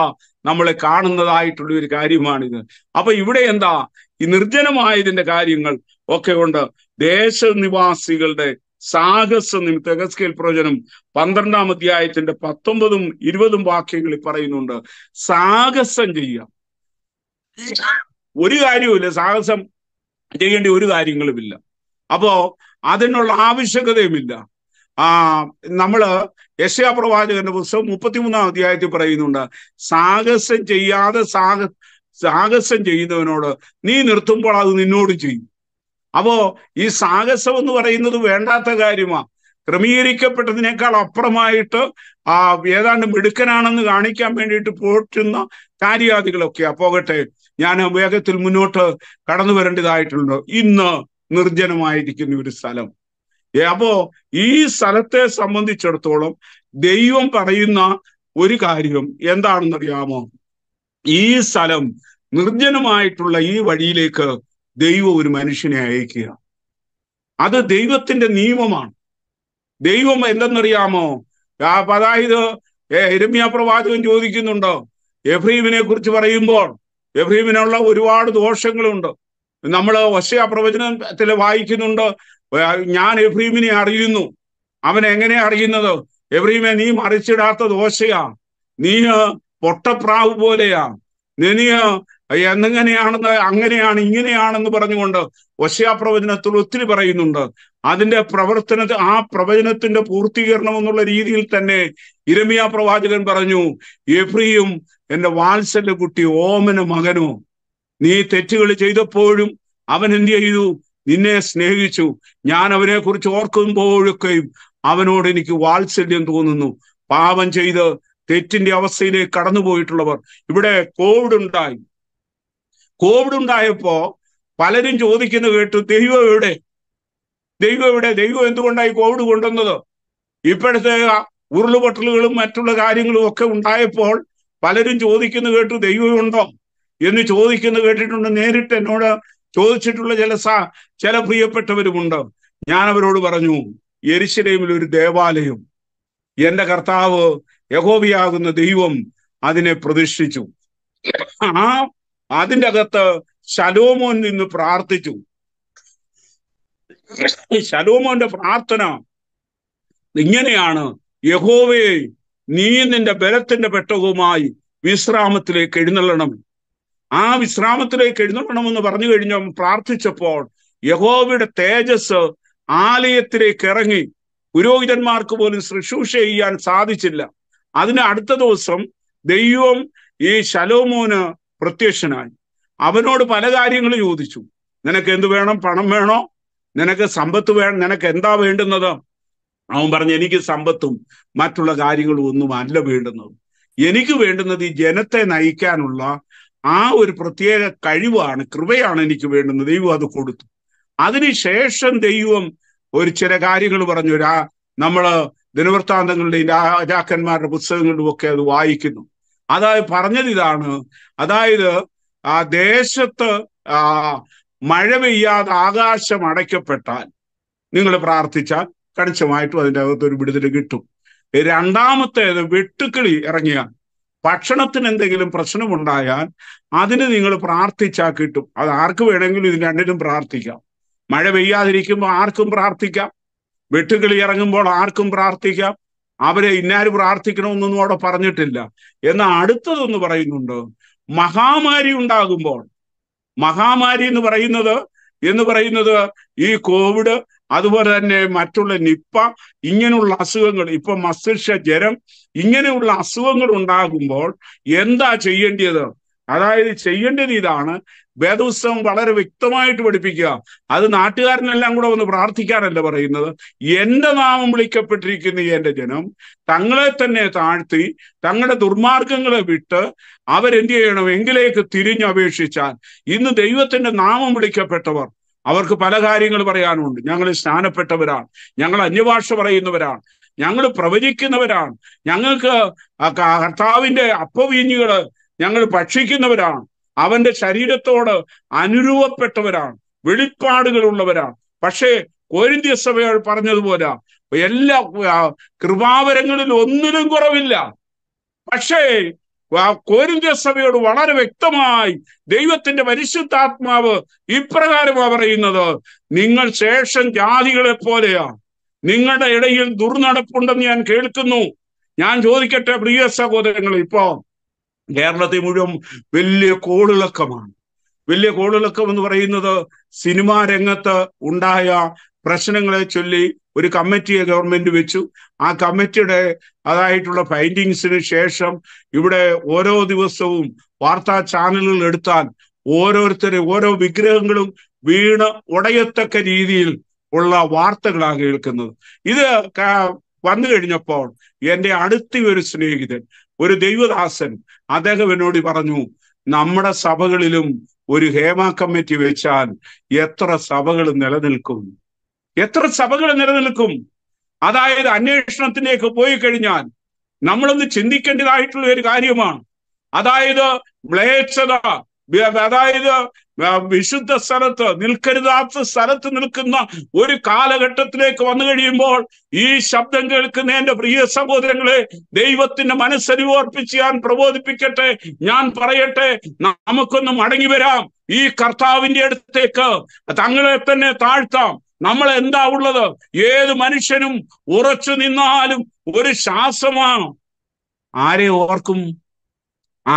നമ്മളെ കാണുന്നതായിട്ടുള്ള ഒരു കാര്യമാണിത് അപ്പൊ ഇവിടെ എന്താ ഈ നിർജ്ജനമായതിന്റെ കാര്യങ്ങൾ ഒക്കെ കൊണ്ട് ദേശനിവാസികളുടെ സാഹസ നിമിത്ത എഗസ്കേൽ പ്രവചനം പന്ത്രണ്ടാം അധ്യായത്തിന്റെ പത്തൊമ്പതും ഇരുപതും വാക്യങ്ങളിൽ പറയുന്നുണ്ട് സാഹസം ചെയ്യാം ഒരു കാര്യവുമില്ല സാഹസം ചെയ്യേണ്ട ഒരു കാര്യങ്ങളുമില്ല അപ്പോ അതിനുള്ള ആവശ്യകതയുമില്ല ആ നമ്മള് യശയാ പ്രവാചകന്റെ പുസ്തകം മുപ്പത്തിമൂന്നാം അധ്യായത്തിൽ പറയുന്നുണ്ട് സാഹസം ചെയ്യാതെ സാഹ സാഹസം ചെയ്യുന്നവനോട് നീ നിർത്തുമ്പോൾ അത് നിന്നോട് ചെയ്യും അപ്പോ ഈ സാഹസം എന്ന് പറയുന്നത് വേണ്ടാത്ത കാര്യമാ ക്രമീകരിക്കപ്പെട്ടതിനേക്കാൾ അപ്പുറമായിട്ട് ആ ഏതാണ്ട് മിടുക്കനാണെന്ന് കാണിക്കാൻ വേണ്ടിയിട്ട് പോറ്റുന്ന കാര്യാദികളൊക്കെയാ പോകട്ടെ ഞാൻ വേഗത്തിൽ മുന്നോട്ട് കടന്നു വരേണ്ടതായിട്ടുണ്ട് ഇന്ന് നിർജ്ജനമായിരിക്കുന്ന ഒരു സ്ഥലം അപ്പോ ഈ സ്ഥലത്തെ സംബന്ധിച്ചിടത്തോളം ദൈവം പറയുന്ന ഒരു കാര്യം എന്താണെന്നറിയാമോ ഈ സ്ഥലം നിർജ്ജനമായിട്ടുള്ള ഈ വഴിയിലേക്ക് ദൈവം ഒരു മനുഷ്യനെ അയക്കുക അത് ദൈവത്തിന്റെ നിയമമാണ് ദൈവം എന്തെന്നറിയാമോ അതായത് എരമ്യ പ്രവാചകൻ ചോദിക്കുന്നുണ്ടോ എഫ്രീമിനെ കുറിച്ച് പറയുമ്പോൾ എഫ്രീമിനുള്ള ഒരുപാട് ദോഷങ്ങളുണ്ട് നമ്മൾ ഒശയ പ്രവചനത്തിൽ വായിക്കുന്നുണ്ട് ഞാൻ എബ്രീമിനെ അറിയുന്നു അവൻ എങ്ങനെ അറിയുന്നത് എബ്രീമെ നീ മറിച്ചിടാത്ത ദോശയാ നീ പൊട്ടപ്രാവ് പോലെയാ നിനിയ എന്നെങ്ങനെയാണെന്ന് അങ്ങനെയാണ് ഇങ്ങനെയാണെന്ന് പറഞ്ഞുകൊണ്ട് ഒശയാ പ്രവചനത്തിൽ ഒത്തിരി പറയുന്നുണ്ട് അതിന്റെ പ്രവർത്തന ആ പ്രവചനത്തിന്റെ പൂർത്തീകരണം എന്നുള്ള രീതിയിൽ തന്നെ ഇരമിയ പ്രവാചകൻ പറഞ്ഞു എബ്രിയും എന്റെ വാത്സല്യ കുട്ടി ഓമന മകനോ നീ തെറ്റുകൾ ചെയ്തപ്പോഴും അവൻ എന്ത് ചെയ്തു നിന്നെ സ്നേഹിച്ചു ഞാൻ അവനെ കുറിച്ച് ഓർക്കുമ്പോഴൊക്കെയും അവനോട് എനിക്ക് വാത്സല്യം തോന്നുന്നു പാപം ചെയ്ത് തെറ്റിന്റെ അവസ്ഥയിലേക്ക് കടന്നുപോയിട്ടുള്ളവർ ഇവിടെ കോവിഡ് ഉണ്ടായി കോവിഡ് ഉണ്ടായപ്പോ പലരും ചോദിക്കുന്നു കേട്ടു ദൈവം എവിടെ ദൈവം എവിടെ ദൈവം എന്തുകൊണ്ടായി കോവിഡ് കൊണ്ടുവന്നത് ഇപ്പോഴത്തെ ഉരുളുപൊട്ടലുകളും മറ്റുള്ള കാര്യങ്ങളും ഒക്കെ ഉണ്ടായപ്പോൾ പലരും ചോദിക്കുന്നു കേട്ടു ദൈവമുണ്ടോ എന്ന് ചോദിക്കുന്നു കേട്ടിട്ടുണ്ട് നേരിട്ട് എന്നോട് ചോദിച്ചിട്ടുള്ള ചില സാ ചില പ്രിയപ്പെട്ടവരുമുണ്ട് ഞാൻ അവരോട് പറഞ്ഞു എരിശിലേമിൽ ഒരു ദേവാലയം എന്റെ കർത്താവ് യഹോബിയാകുന്ന ദൈവം അതിനെ പ്രതിഷ്ഠിച്ചു ആ അതിൻ്റെ അകത്ത് ശലോമോൻ നിന്ന് പ്രാർത്ഥിച്ചു ശലോമോന്റെ പ്രാർത്ഥന ഇങ്ങനെയാണ് യഹോവയെ നീ നിന്റെ ബലത്തിന്റെ പെട്ടകവുമായി വിശ്രാമത്തിലേക്ക് എഴുന്നള്ളണം ആ വിശ്രാമത്തിലേക്ക് എഴുന്നേൽക്കണമെന്ന് പറഞ്ഞു കഴിഞ്ഞ പ്രാർത്ഥിച്ചപ്പോൾ യഹോവയുടെ തേജസ് ആലയത്തിലേക്ക് ഇറങ്ങി പുരോഹിതന്മാർക്ക് പോലും ശുശ്രൂഷ ചെയ്യാൻ സാധിച്ചില്ല അതിന് അടുത്ത ദിവസം ദൈവം ഈ ശലോമോന് പ്രത്യക്ഷനായി അവനോട് പല കാര്യങ്ങൾ ചോദിച്ചു നിനക്ക് എന്ത് വേണം പണം വേണോ നിനക്ക് സമ്പത്ത് വേണം നിനക്ക് എന്താ വേണ്ടുന്നത് അവൻ പറഞ്ഞു എനിക്ക് സമ്പത്തും മറ്റുള്ള കാര്യങ്ങളും ഒന്നും അല്ല വേണ്ടുന്നത് എനിക്ക് വേണ്ടുന്നത് ഈ ജനത്തെ നയിക്കാനുള്ള ആ ഒരു പ്രത്യേക കഴിവാണ് കൃപയാണ് എനിക്ക് വേണ്ടുന്നത് ദൈവം അത് കൊടുത്തു അതിനുശേഷം ദൈവം ഒരു ചില കാര്യങ്ങൾ പറഞ്ഞു രാ നമ്മള് ദിനവൃത്താന്തങ്ങളുടെയും രാജാക്കന്മാരുടെ പുസ്തകങ്ങളിലും ഒക്കെ അത് വായിക്കുന്നു അതായത് പറഞ്ഞത് ഇതാണ് അതായത് ആ ദേശത്ത് ആ മഴ പെയ്യാതെ ആകാശം അടയ്ക്കപ്പെട്ടാൽ നിങ്ങൾ പ്രാർത്ഥിച്ചാൽ കണിച്ചമായിട്ടും അതിൻ്റെ അകത്തൊരു വിടുതൽ കിട്ടും രണ്ടാമത്തേത് വെട്ടുക്കിളി ഇറങ്ങിയാൽ ഭക്ഷണത്തിന് എന്തെങ്കിലും പ്രശ്നമുണ്ടായാൽ അതിന് നിങ്ങൾ പ്രാർത്ഥിച്ചാൽ കിട്ടും അത് ആർക്ക് വേണമെങ്കിലും ഇതിന് രണ്ടിനും പ്രാർത്ഥിക്കാം മഴ പെയ്യാതിരിക്കുമ്പോൾ ആർക്കും പ്രാർത്ഥിക്കാം വെട്ടുകളി ഇറങ്ങുമ്പോൾ ആർക്കും പ്രാർത്ഥിക്കാം അവരെ ഇന്നാര് പ്രാർത്ഥിക്കണമെന്നൊന്നും അവിടെ പറഞ്ഞിട്ടില്ല എന്നാൽ അടുത്തതൊന്ന് പറയുന്നുണ്ട് മഹാമാരി ഉണ്ടാകുമ്പോൾ മഹാമാരി എന്ന് പറയുന്നത് എന്ന് പറയുന്നത് ഈ കോവിഡ് അതുപോലെ തന്നെ മറ്റുള്ള നിപ്പ ഇങ്ങനെയുള്ള അസുഖങ്ങൾ ഇപ്പൊ മസ്തിഷ്ക ജരം ഇങ്ങനെയുള്ള അസുഖങ്ങൾ ഉണ്ടാകുമ്പോൾ എന്താ ചെയ്യേണ്ടത് അതായത് ചെയ്യേണ്ടത് ഇതാണ് വേദോത്സവം വളരെ വ്യക്തമായിട്ട് പഠിപ്പിക്കുക അത് നാട്ടുകാരനെല്ലാം കൂടെ വന്ന് പ്രാർത്ഥിക്കാനല്ല പറയുന്നത് എന്റെ നാമം വിളിക്കപ്പെട്ടിരിക്കുന്ന എന്റെ ജനം തങ്ങളെ തന്നെ താഴ്ത്തി തങ്ങളുടെ ദുർമാർഗങ്ങളെ വിട്ട് അവരെന്ത് ചെയ്യണം എങ്കിലേക്ക് തിരിഞ്ഞപേക്ഷിച്ചാൽ ഇന്ന് ദൈവത്തിന്റെ നാമം വിളിക്കപ്പെട്ടവർ അവർക്ക് പല കാര്യങ്ങൾ പറയാനുണ്ട് ഞങ്ങൾ സ്നാനപ്പെട്ടവരാണ് ഞങ്ങൾ അന്യഭാഷ പറയുന്നവരാണ് ഞങ്ങൾ പ്രവചിക്കുന്നവരാണ് ഞങ്ങൾക്ക് കർത്താവിന്റെ അപ്പവീഞ്ഞുകൾ ഞങ്ങൾ ഭക്ഷിക്കുന്നവരാണ് അവന്റെ ശരീരത്തോട് അനുരൂപപ്പെട്ടവരാണ് വെളിപ്പാടുകളുള്ളവരാണ് പക്ഷേ കോരിന്ത്യ സഭകൾ പറഞ്ഞതുപോലെ എല്ലാ കൃപാവരങ്ങളിൽ ഒന്നിനും കുറവില്ല പക്ഷേ ആ കോരിന്ത്യ സഭയോട് വളരെ വ്യക്തമായി ദൈവത്തിന്റെ പരിശുദ്ധാത്മാവ് ഇപ്രകാരമാണ് പറയുന്നത് നിങ്ങൾ ശേഷം ജാതികളെ പോലെയാണ് നിങ്ങളുടെ ഇടയിൽ ദുർനടപ്പുണ്ടെന്ന് ഞാൻ കേൾക്കുന്നു ഞാൻ ചോദിക്കട്ടെ പ്രിയ സഹോദരങ്ങൾ ഇപ്പൊ കേരളത്തിൽ മുഴുവൻ വലിയ കോളിളക്കമാണ് വലിയ കോളിളക്കം എന്ന് പറയുന്നത് സിനിമാ രംഗത്ത് ഉണ്ടായ പ്രശ്നങ്ങളെ ചൊല്ലി ഒരു കമ്മിറ്റിയെ ഗവൺമെന്റ് വെച്ചു ആ കമ്മിറ്റിയുടെ അതായിട്ടുള്ള ഫൈൻഡിങ്സിന് ശേഷം ഇവിടെ ഓരോ ദിവസവും വാർത്താ ചാനലുകൾ എടുത്താൽ ഓരോരുത്തരും ഓരോ വിഗ്രഹങ്ങളും വീണ് ഉടയത്തക്ക രീതിയിൽ ഉള്ള വാർത്തകളാണ് കേൾക്കുന്നത് ഇത് വന്നു കഴിഞ്ഞപ്പോൾ എൻ്റെ അടുത്ത ഒരു സ്നേഹിതൻ ഒരു ദൈവദാസൻ അദ്ദേഹം എന്നോട് പറഞ്ഞു നമ്മുടെ സഭകളിലും ഒരു ഹേമ കമ്മിറ്റി വെച്ചാൽ എത്ര സഭകൾ നിലനിൽക്കും എത്ര സഭകൾ നിലനിൽക്കും അതായത് അന്വേഷണത്തിലേക്ക് പോയി കഴിഞ്ഞാൽ നമ്മളൊന്ന് ചിന്തിക്കേണ്ടതായിട്ടുള്ള ഒരു കാര്യമാണ് അതായത് മ്ലേച്ഛത അതായത് വിശുദ്ധ സ്ഥലത്ത് നിൽക്കരുതാത്ത സ്ഥലത്ത് നിൽക്കുന്ന ഒരു കാലഘട്ടത്തിലേക്ക് വന്നു കഴിയുമ്പോൾ ഈ ശബ്ദം കേൾക്കുന്ന എന്റെ പ്രിയ സഹോദരങ്ങളെ ദൈവത്തിന്റെ മനസ്സരിവർപ്പിച്ച് ഞാൻ പ്രബോധിപ്പിക്കട്ടെ ഞാൻ പറയട്ടെ നമുക്കൊന്ന് മടങ്ങി വരാം ഈ കർത്താവിന്റെ അടുത്തേക്ക് തങ്ങളെ തന്നെ താഴ്ത്താം നമ്മൾ എന്താ ഉള്ളത് ഏത് മനുഷ്യനും ഉറച്ചു നിന്നാലും ഒരു ശ്വാസമാണ് ആരെ ഓർക്കും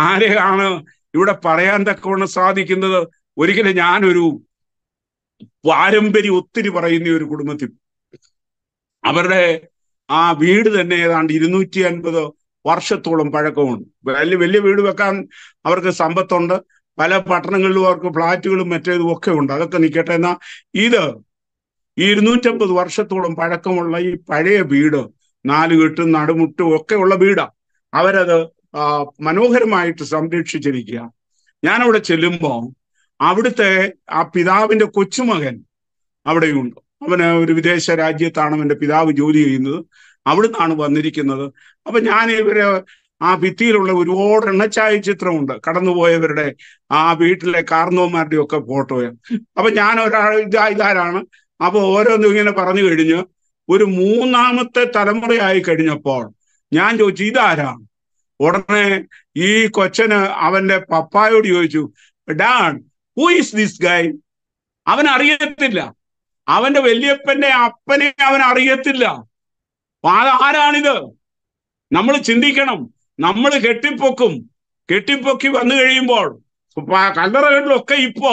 ആരെയാണ് ഇവിടെ പറയാൻ തക്കവണ്ണം സാധിക്കുന്നത് ഒരിക്കലും ഞാനൊരു പാരമ്പര്യം ഒത്തിരി പറയുന്ന ഒരു കുടുംബത്തിൽ അവരുടെ ആ വീട് തന്നെ ഏതാണ്ട് ഇരുന്നൂറ്റി അൻപത് വർഷത്തോളം പഴക്കമുണ്ട് വലിയ വലിയ വീട് വെക്കാൻ അവർക്ക് സമ്പത്തുണ്ട് പല പട്ടണങ്ങളിലും അവർക്ക് ഫ്ളാറ്റുകളും മറ്റേതും ഒക്കെ ഉണ്ട് അതൊക്കെ നിൽക്കട്ടെ എന്നാ ഇത് ഈ ഇരുന്നൂറ്റമ്പത് വർഷത്തോളം പഴക്കമുള്ള ഈ പഴയ വീട് നാലുകെട്ടും നടുമുട്ടും ഒക്കെ ഉള്ള വീടാ അവരത് മനോഹരമായിട്ട് സംരക്ഷിച്ചിരിക്കുക ഞാനവിടെ ചെല്ലുമ്പോൾ അവിടുത്തെ ആ പിതാവിന്റെ കൊച്ചുമകൻ അവിടെയുണ്ട് അവന് ഒരു വിദേശ രാജ്യത്താണ് അവന്റെ പിതാവ് ജോലി ചെയ്യുന്നത് അവിടുന്നാണ് വന്നിരിക്കുന്നത് അപ്പൊ ഞാൻ ഇവരെ ആ ഭിത്തിയിലുള്ള ഒരുപാട് എണ്ണച്ചായ ചിത്രമുണ്ട് കടന്നുപോയവരുടെ ആ വീട്ടിലെ കാർന്നോമാരുടെ ഒക്കെ ഫോട്ടോയും അപ്പൊ ഞാൻ ഒരാൾ ഇതാരാണ് അപ്പോൾ ഓരോന്നും ഇങ്ങനെ പറഞ്ഞു കഴിഞ്ഞ് ഒരു മൂന്നാമത്തെ തലമുറയായി കഴിഞ്ഞപ്പോൾ ഞാൻ ചോദിച്ചു ഇതാരാണ് ഉടനെ ഈ കൊച്ചന് അവന്റെ പപ്പായോട് ചോദിച്ചു dad who is this guy അവൻ അറിയത്തില്ല അവന്റെ വല്യപ്പന്റെ അപ്പനെ അവൻ അറിയത്തില്ല ആരാണിത് നമ്മൾ ചിന്തിക്കണം നമ്മൾ കെട്ടിപ്പൊക്കും കെട്ടിപ്പൊക്കി വന്നു കഴിയുമ്പോൾ കല്ലറകളിലൊക്കെ ഇപ്പോ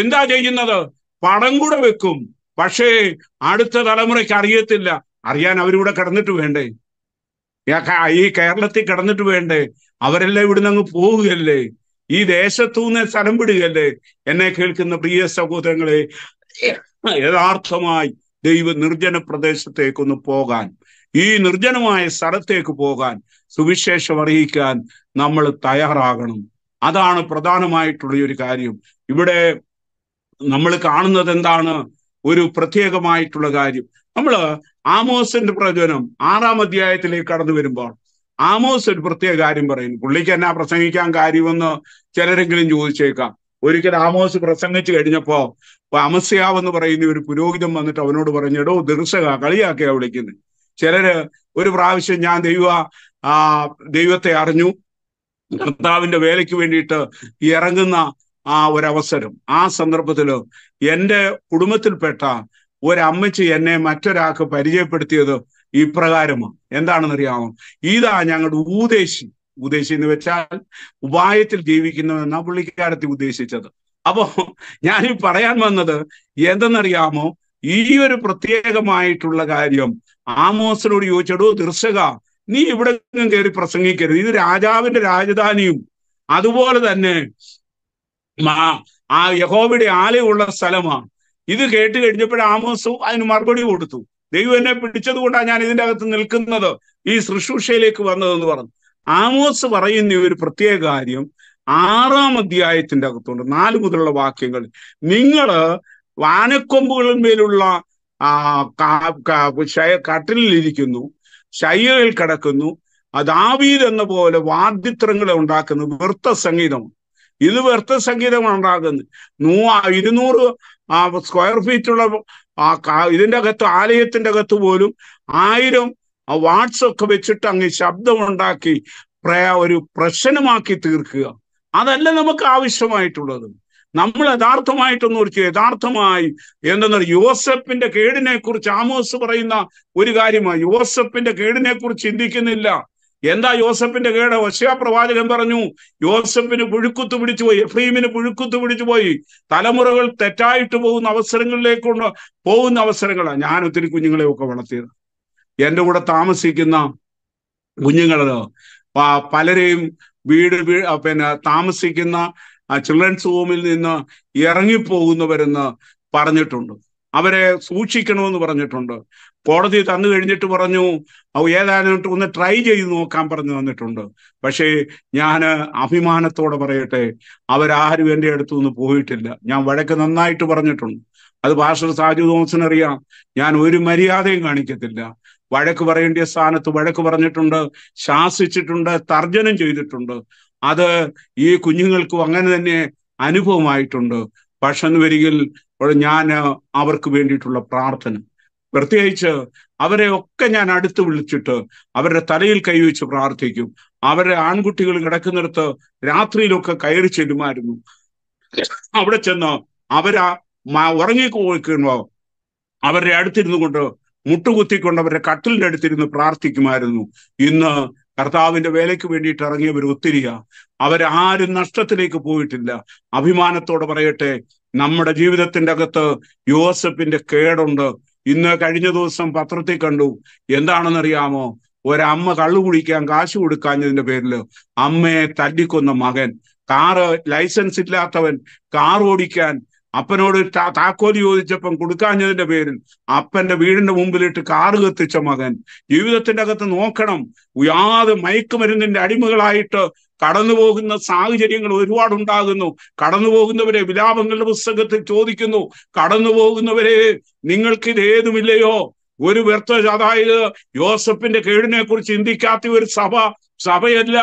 എന്താ ചെയ്യുന്നത് പടം കൂടെ വെക്കും പക്ഷേ അടുത്ത തലമുറയ്ക്ക് അറിയത്തില്ല അറിയാൻ അവരിവിടെ കിടന്നിട്ട് വേണ്ടേ ഈ കേരളത്തിൽ കിടന്നിട്ട് വേണ്ടേ അവരെല്ലാം ഇവിടുന്ന് അങ്ങ് പോവുകയല്ലേ ഈ ദേശത്തു നിന്ന് സ്ഥലം വിടുകയല്ലേ എന്നെ കേൾക്കുന്ന പ്രിയ സഹോദരങ്ങളെ യഥാർത്ഥമായി ദൈവ നിർജ്ജന പ്രദേശത്തേക്കൊന്ന് പോകാൻ ഈ നിർജ്ജനമായ സ്ഥലത്തേക്ക് പോകാൻ സുവിശേഷം അറിയിക്കാൻ നമ്മൾ തയ്യാറാകണം അതാണ് പ്രധാനമായിട്ടുള്ള ഒരു കാര്യം ഇവിടെ നമ്മൾ കാണുന്നത് എന്താണ് ഒരു പ്രത്യേകമായിട്ടുള്ള കാര്യം നമ്മൾ ആമോസിന്റെ പ്രചോദനം ആറാം അധ്യായത്തിലേക്ക് കടന്നു വരുമ്പോൾ ആമോസ് ഒരു പ്രത്യേക കാര്യം പറയുന്നു പുള്ളിക്ക് എന്നാ പ്രസംഗിക്കാൻ കാര്യമെന്ന് ചിലരെങ്കിലും ചോദിച്ചേക്കാം ഒരിക്കൽ ആമോസ് പ്രസംഗിച്ചു കഴിഞ്ഞപ്പോ അമസ്യാവ് എന്ന് പറയുന്ന ഒരു പുരോഹിതൻ വന്നിട്ട് അവനോട് പറഞ്ഞിടോ ദിർസക കളിയാക്കിയാ വിളിക്കുന്നത് ചിലര് ഒരു പ്രാവശ്യം ഞാൻ ദൈവ ആ ദൈവത്തെ അറിഞ്ഞു കർത്താവിന്റെ വേലയ്ക്ക് വേണ്ടിയിട്ട് ഇറങ്ങുന്ന ആ ഒരവസരം ആ സന്ദർഭത്തിലോ എൻ്റെ കുടുംബത്തിൽപ്പെട്ട ഒരമ്മച്ചി എന്നെ മറ്റൊരാൾക്ക് പരിചയപ്പെടുത്തിയത് ഇപ്രകാരമാണ് എന്താണെന്നറിയാമോ ഇതാ ഞങ്ങളുടെ ഉദ്ദേശി ഉദ്ദേശി എന്ന് വെച്ചാൽ ഉപായത്തിൽ എന്നാ പുള്ളിക്കാരത്തി ഉദ്ദേശിച്ചത് അപ്പോ ഞാൻ ഈ പറയാൻ വന്നത് എന്തെന്നറിയാമോ ഈ ഒരു പ്രത്യേകമായിട്ടുള്ള കാര്യം ആമോസിനോട് ചോദിച്ചടോ ദൃശക നീ ഇവിടെ കയറി പ്രസംഗിക്കരുത് ഇത് രാജാവിന്റെ രാജധാനിയും അതുപോലെ തന്നെ ആ യഹോവയുടെ ആലയമുള്ള സ്ഥലമാണ് ഇത് കേട്ട് കഴിഞ്ഞപ്പോൾ ആമോസവും അതിന് മറുപടി കൊടുത്തു ദൈവം എന്നെ പിടിച്ചത് കൊണ്ടാണ് ഞാൻ ഇതിന്റെ അകത്ത് നിൽക്കുന്നത് ഈ ശുശ്രൂഷയിലേക്ക് വന്നതെന്ന് പറഞ്ഞു ആമോസ് പറയുന്ന ഒരു പ്രത്യേക കാര്യം ആറാം അധ്യായത്തിന്റെ അകത്തുണ്ട് നാല് മുതലുള്ള വാക്യങ്ങൾ നിങ്ങൾ വാനക്കൊമ്പുകളിന്മേലുള്ള ആ കട്ടിലിരിക്കുന്നു ശയ്യയിൽ കിടക്കുന്നു ദാവീദ് എന്ന പോലെ വാദ്യത്രങ്ങളെ ഉണ്ടാക്കുന്നു വൃത്ത സംഗീതം ഇത് വ്യർത്ഥ സംഗീതമാണ് ഉണ്ടാകുന്നത് നൂ ഇരുന്നൂറ് സ്ക്വയർ ഫീറ്റുള്ള ഇതിന്റെ അകത്ത് ആലയത്തിന്റെ അകത്ത് പോലും ആയിരം വാട്സ് ഒക്കെ വെച്ചിട്ട് അങ്ങ് ശബ്ദമുണ്ടാക്കി പ്രയ ഒരു പ്രശ്നമാക്കി തീർക്കുക അതല്ല നമുക്ക് ആവശ്യമായിട്ടുള്ളത് നമ്മൾ യഥാർത്ഥമായിട്ടൊന്നും കുറിച്ച് യഥാർത്ഥമായി എന്തെന്നാൽ യോസഫിന്റെ കേടിനെ കുറിച്ച് ആമോസ് പറയുന്ന ഒരു കാര്യമാണ് യോസഫിന്റെ കേടിനെ കുറിച്ച് ചിന്തിക്കുന്നില്ല എന്താ യോസഫിന്റെ കേട് പ്രവാചകൻ പറഞ്ഞു യോസഫിന് പുഴുക്കുത്തു പിടിച്ചു പോയി എഫ്രീമിന് പുഴുക്കുത്തു പിടിച്ചു പോയി തലമുറകൾ തെറ്റായിട്ട് പോകുന്ന അവസരങ്ങളിലേക്കുണ്ട് പോകുന്ന അവസരങ്ങളാണ് ഞാൻ ഒത്തിരി കുഞ്ഞുങ്ങളെയൊക്കെ വളർത്തിയത് എൻ്റെ കൂടെ താമസിക്കുന്ന കുഞ്ഞുങ്ങളോ പലരെയും വീട് പിന്നെ താമസിക്കുന്ന ചിൽഡ്രൻസ് ഹോമിൽ നിന്ന് ഇറങ്ങിപ്പോകുന്നവരെന്ന് പറഞ്ഞിട്ടുണ്ട് അവരെ സൂക്ഷിക്കണമെന്ന് പറഞ്ഞിട്ടുണ്ട് കോടതി തന്നു കഴിഞ്ഞിട്ട് പറഞ്ഞു ഏതായാലും ഒന്ന് ട്രൈ ചെയ്ത് നോക്കാൻ പറഞ്ഞു തന്നിട്ടുണ്ട് പക്ഷേ ഞാൻ അഭിമാനത്തോടെ പറയട്ടെ അവരാരും എൻ്റെ അടുത്തു പോയിട്ടില്ല ഞാൻ വഴക്ക് നന്നായിട്ട് പറഞ്ഞിട്ടുണ്ട് അത് ഭാഷ സാജു തോമസിനറിയാം ഞാൻ ഒരു മര്യാദയും കാണിക്കത്തില്ല വഴക്ക് പറയേണ്ട സ്ഥാനത്ത് വഴക്ക് പറഞ്ഞിട്ടുണ്ട് ശാസിച്ചിട്ടുണ്ട് തർജനം ചെയ്തിട്ടുണ്ട് അത് ഈ കുഞ്ഞുങ്ങൾക്കും അങ്ങനെ തന്നെ അനുഭവമായിട്ടുണ്ട് പക്ഷെന്ന് വരികിൽ ഞാൻ അവർക്ക് വേണ്ടിയിട്ടുള്ള പ്രാർത്ഥന പ്രത്യേകിച്ച് അവരെ ഒക്കെ ഞാൻ അടുത്ത് വിളിച്ചിട്ട് അവരുടെ തലയിൽ കൈവച്ച് പ്രാർത്ഥിക്കും അവരെ ആൺകുട്ടികൾ കിടക്കുന്നിടത്ത് രാത്രിയിലൊക്കെ കയറി ചെല്ലുമായിരുന്നു അവിടെ ചെന്ന് അവരാ ഉറങ്ങിക്കോക്കുമ്പോ അവരുടെ അടുത്തിരുന്നു കൊണ്ട് മുട്ടുകുത്തിക്കൊണ്ട് അവരുടെ കട്ടിലിന്റെ അടുത്തിരുന്ന് പ്രാർത്ഥിക്കുമായിരുന്നു ഇന്ന് കർത്താവിന്റെ വേലയ്ക്ക് വേണ്ടിയിട്ട് ഇറങ്ങിയവർ ഒത്തിരിയ അവരാരും നഷ്ടത്തിലേക്ക് പോയിട്ടില്ല അഭിമാനത്തോടെ പറയട്ടെ നമ്മുടെ ജീവിതത്തിന്റെ അകത്ത് യോസഫിന്റെ കേടുണ്ട് ഇന്ന് കഴിഞ്ഞ ദിവസം പത്രത്തിൽ കണ്ടു എന്താണെന്നറിയാമോ ഒരമ്മ കള്ളു കുടിക്കാൻ കാശ് കൊടുക്കാഞ്ഞതിന്റെ പേരിൽ അമ്മയെ തല്ലിക്കൊന്ന മകൻ കാറ് ലൈസൻസ് ഇല്ലാത്തവൻ കാർ ഓടിക്കാൻ അപ്പനോട് താക്കോൽ ചോദിച്ചപ്പം കൊടുക്കാഞ്ഞതിന്റെ പേരിൽ അപ്പന്റെ വീടിന്റെ മുമ്പിലിട്ട് കാറ് കത്തിച്ച മകൻ ജീവിതത്തിന്റെ അകത്ത് നോക്കണം യാത് മയക്കുമരുന്നിന്റെ അടിമകളായിട്ട് കടന്നുപോകുന്ന സാഹചര്യങ്ങൾ ഒരുപാട് ഉണ്ടാകുന്നു കടന്നുപോകുന്നവരെ വിലാപങ്ങളുടെ പുസ്തകത്തിൽ ചോദിക്കുന്നു കടന്നുപോകുന്നവരെ നിങ്ങൾക്ക് ഇത് ഏതുമില്ലയോ ഒരു വ്യർത്ഥ അതായത് യോസഫിന്റെ കേടിനെ കുറിച്ച് ചിന്തിക്കാത്ത ഒരു സഭ സഭയല്ല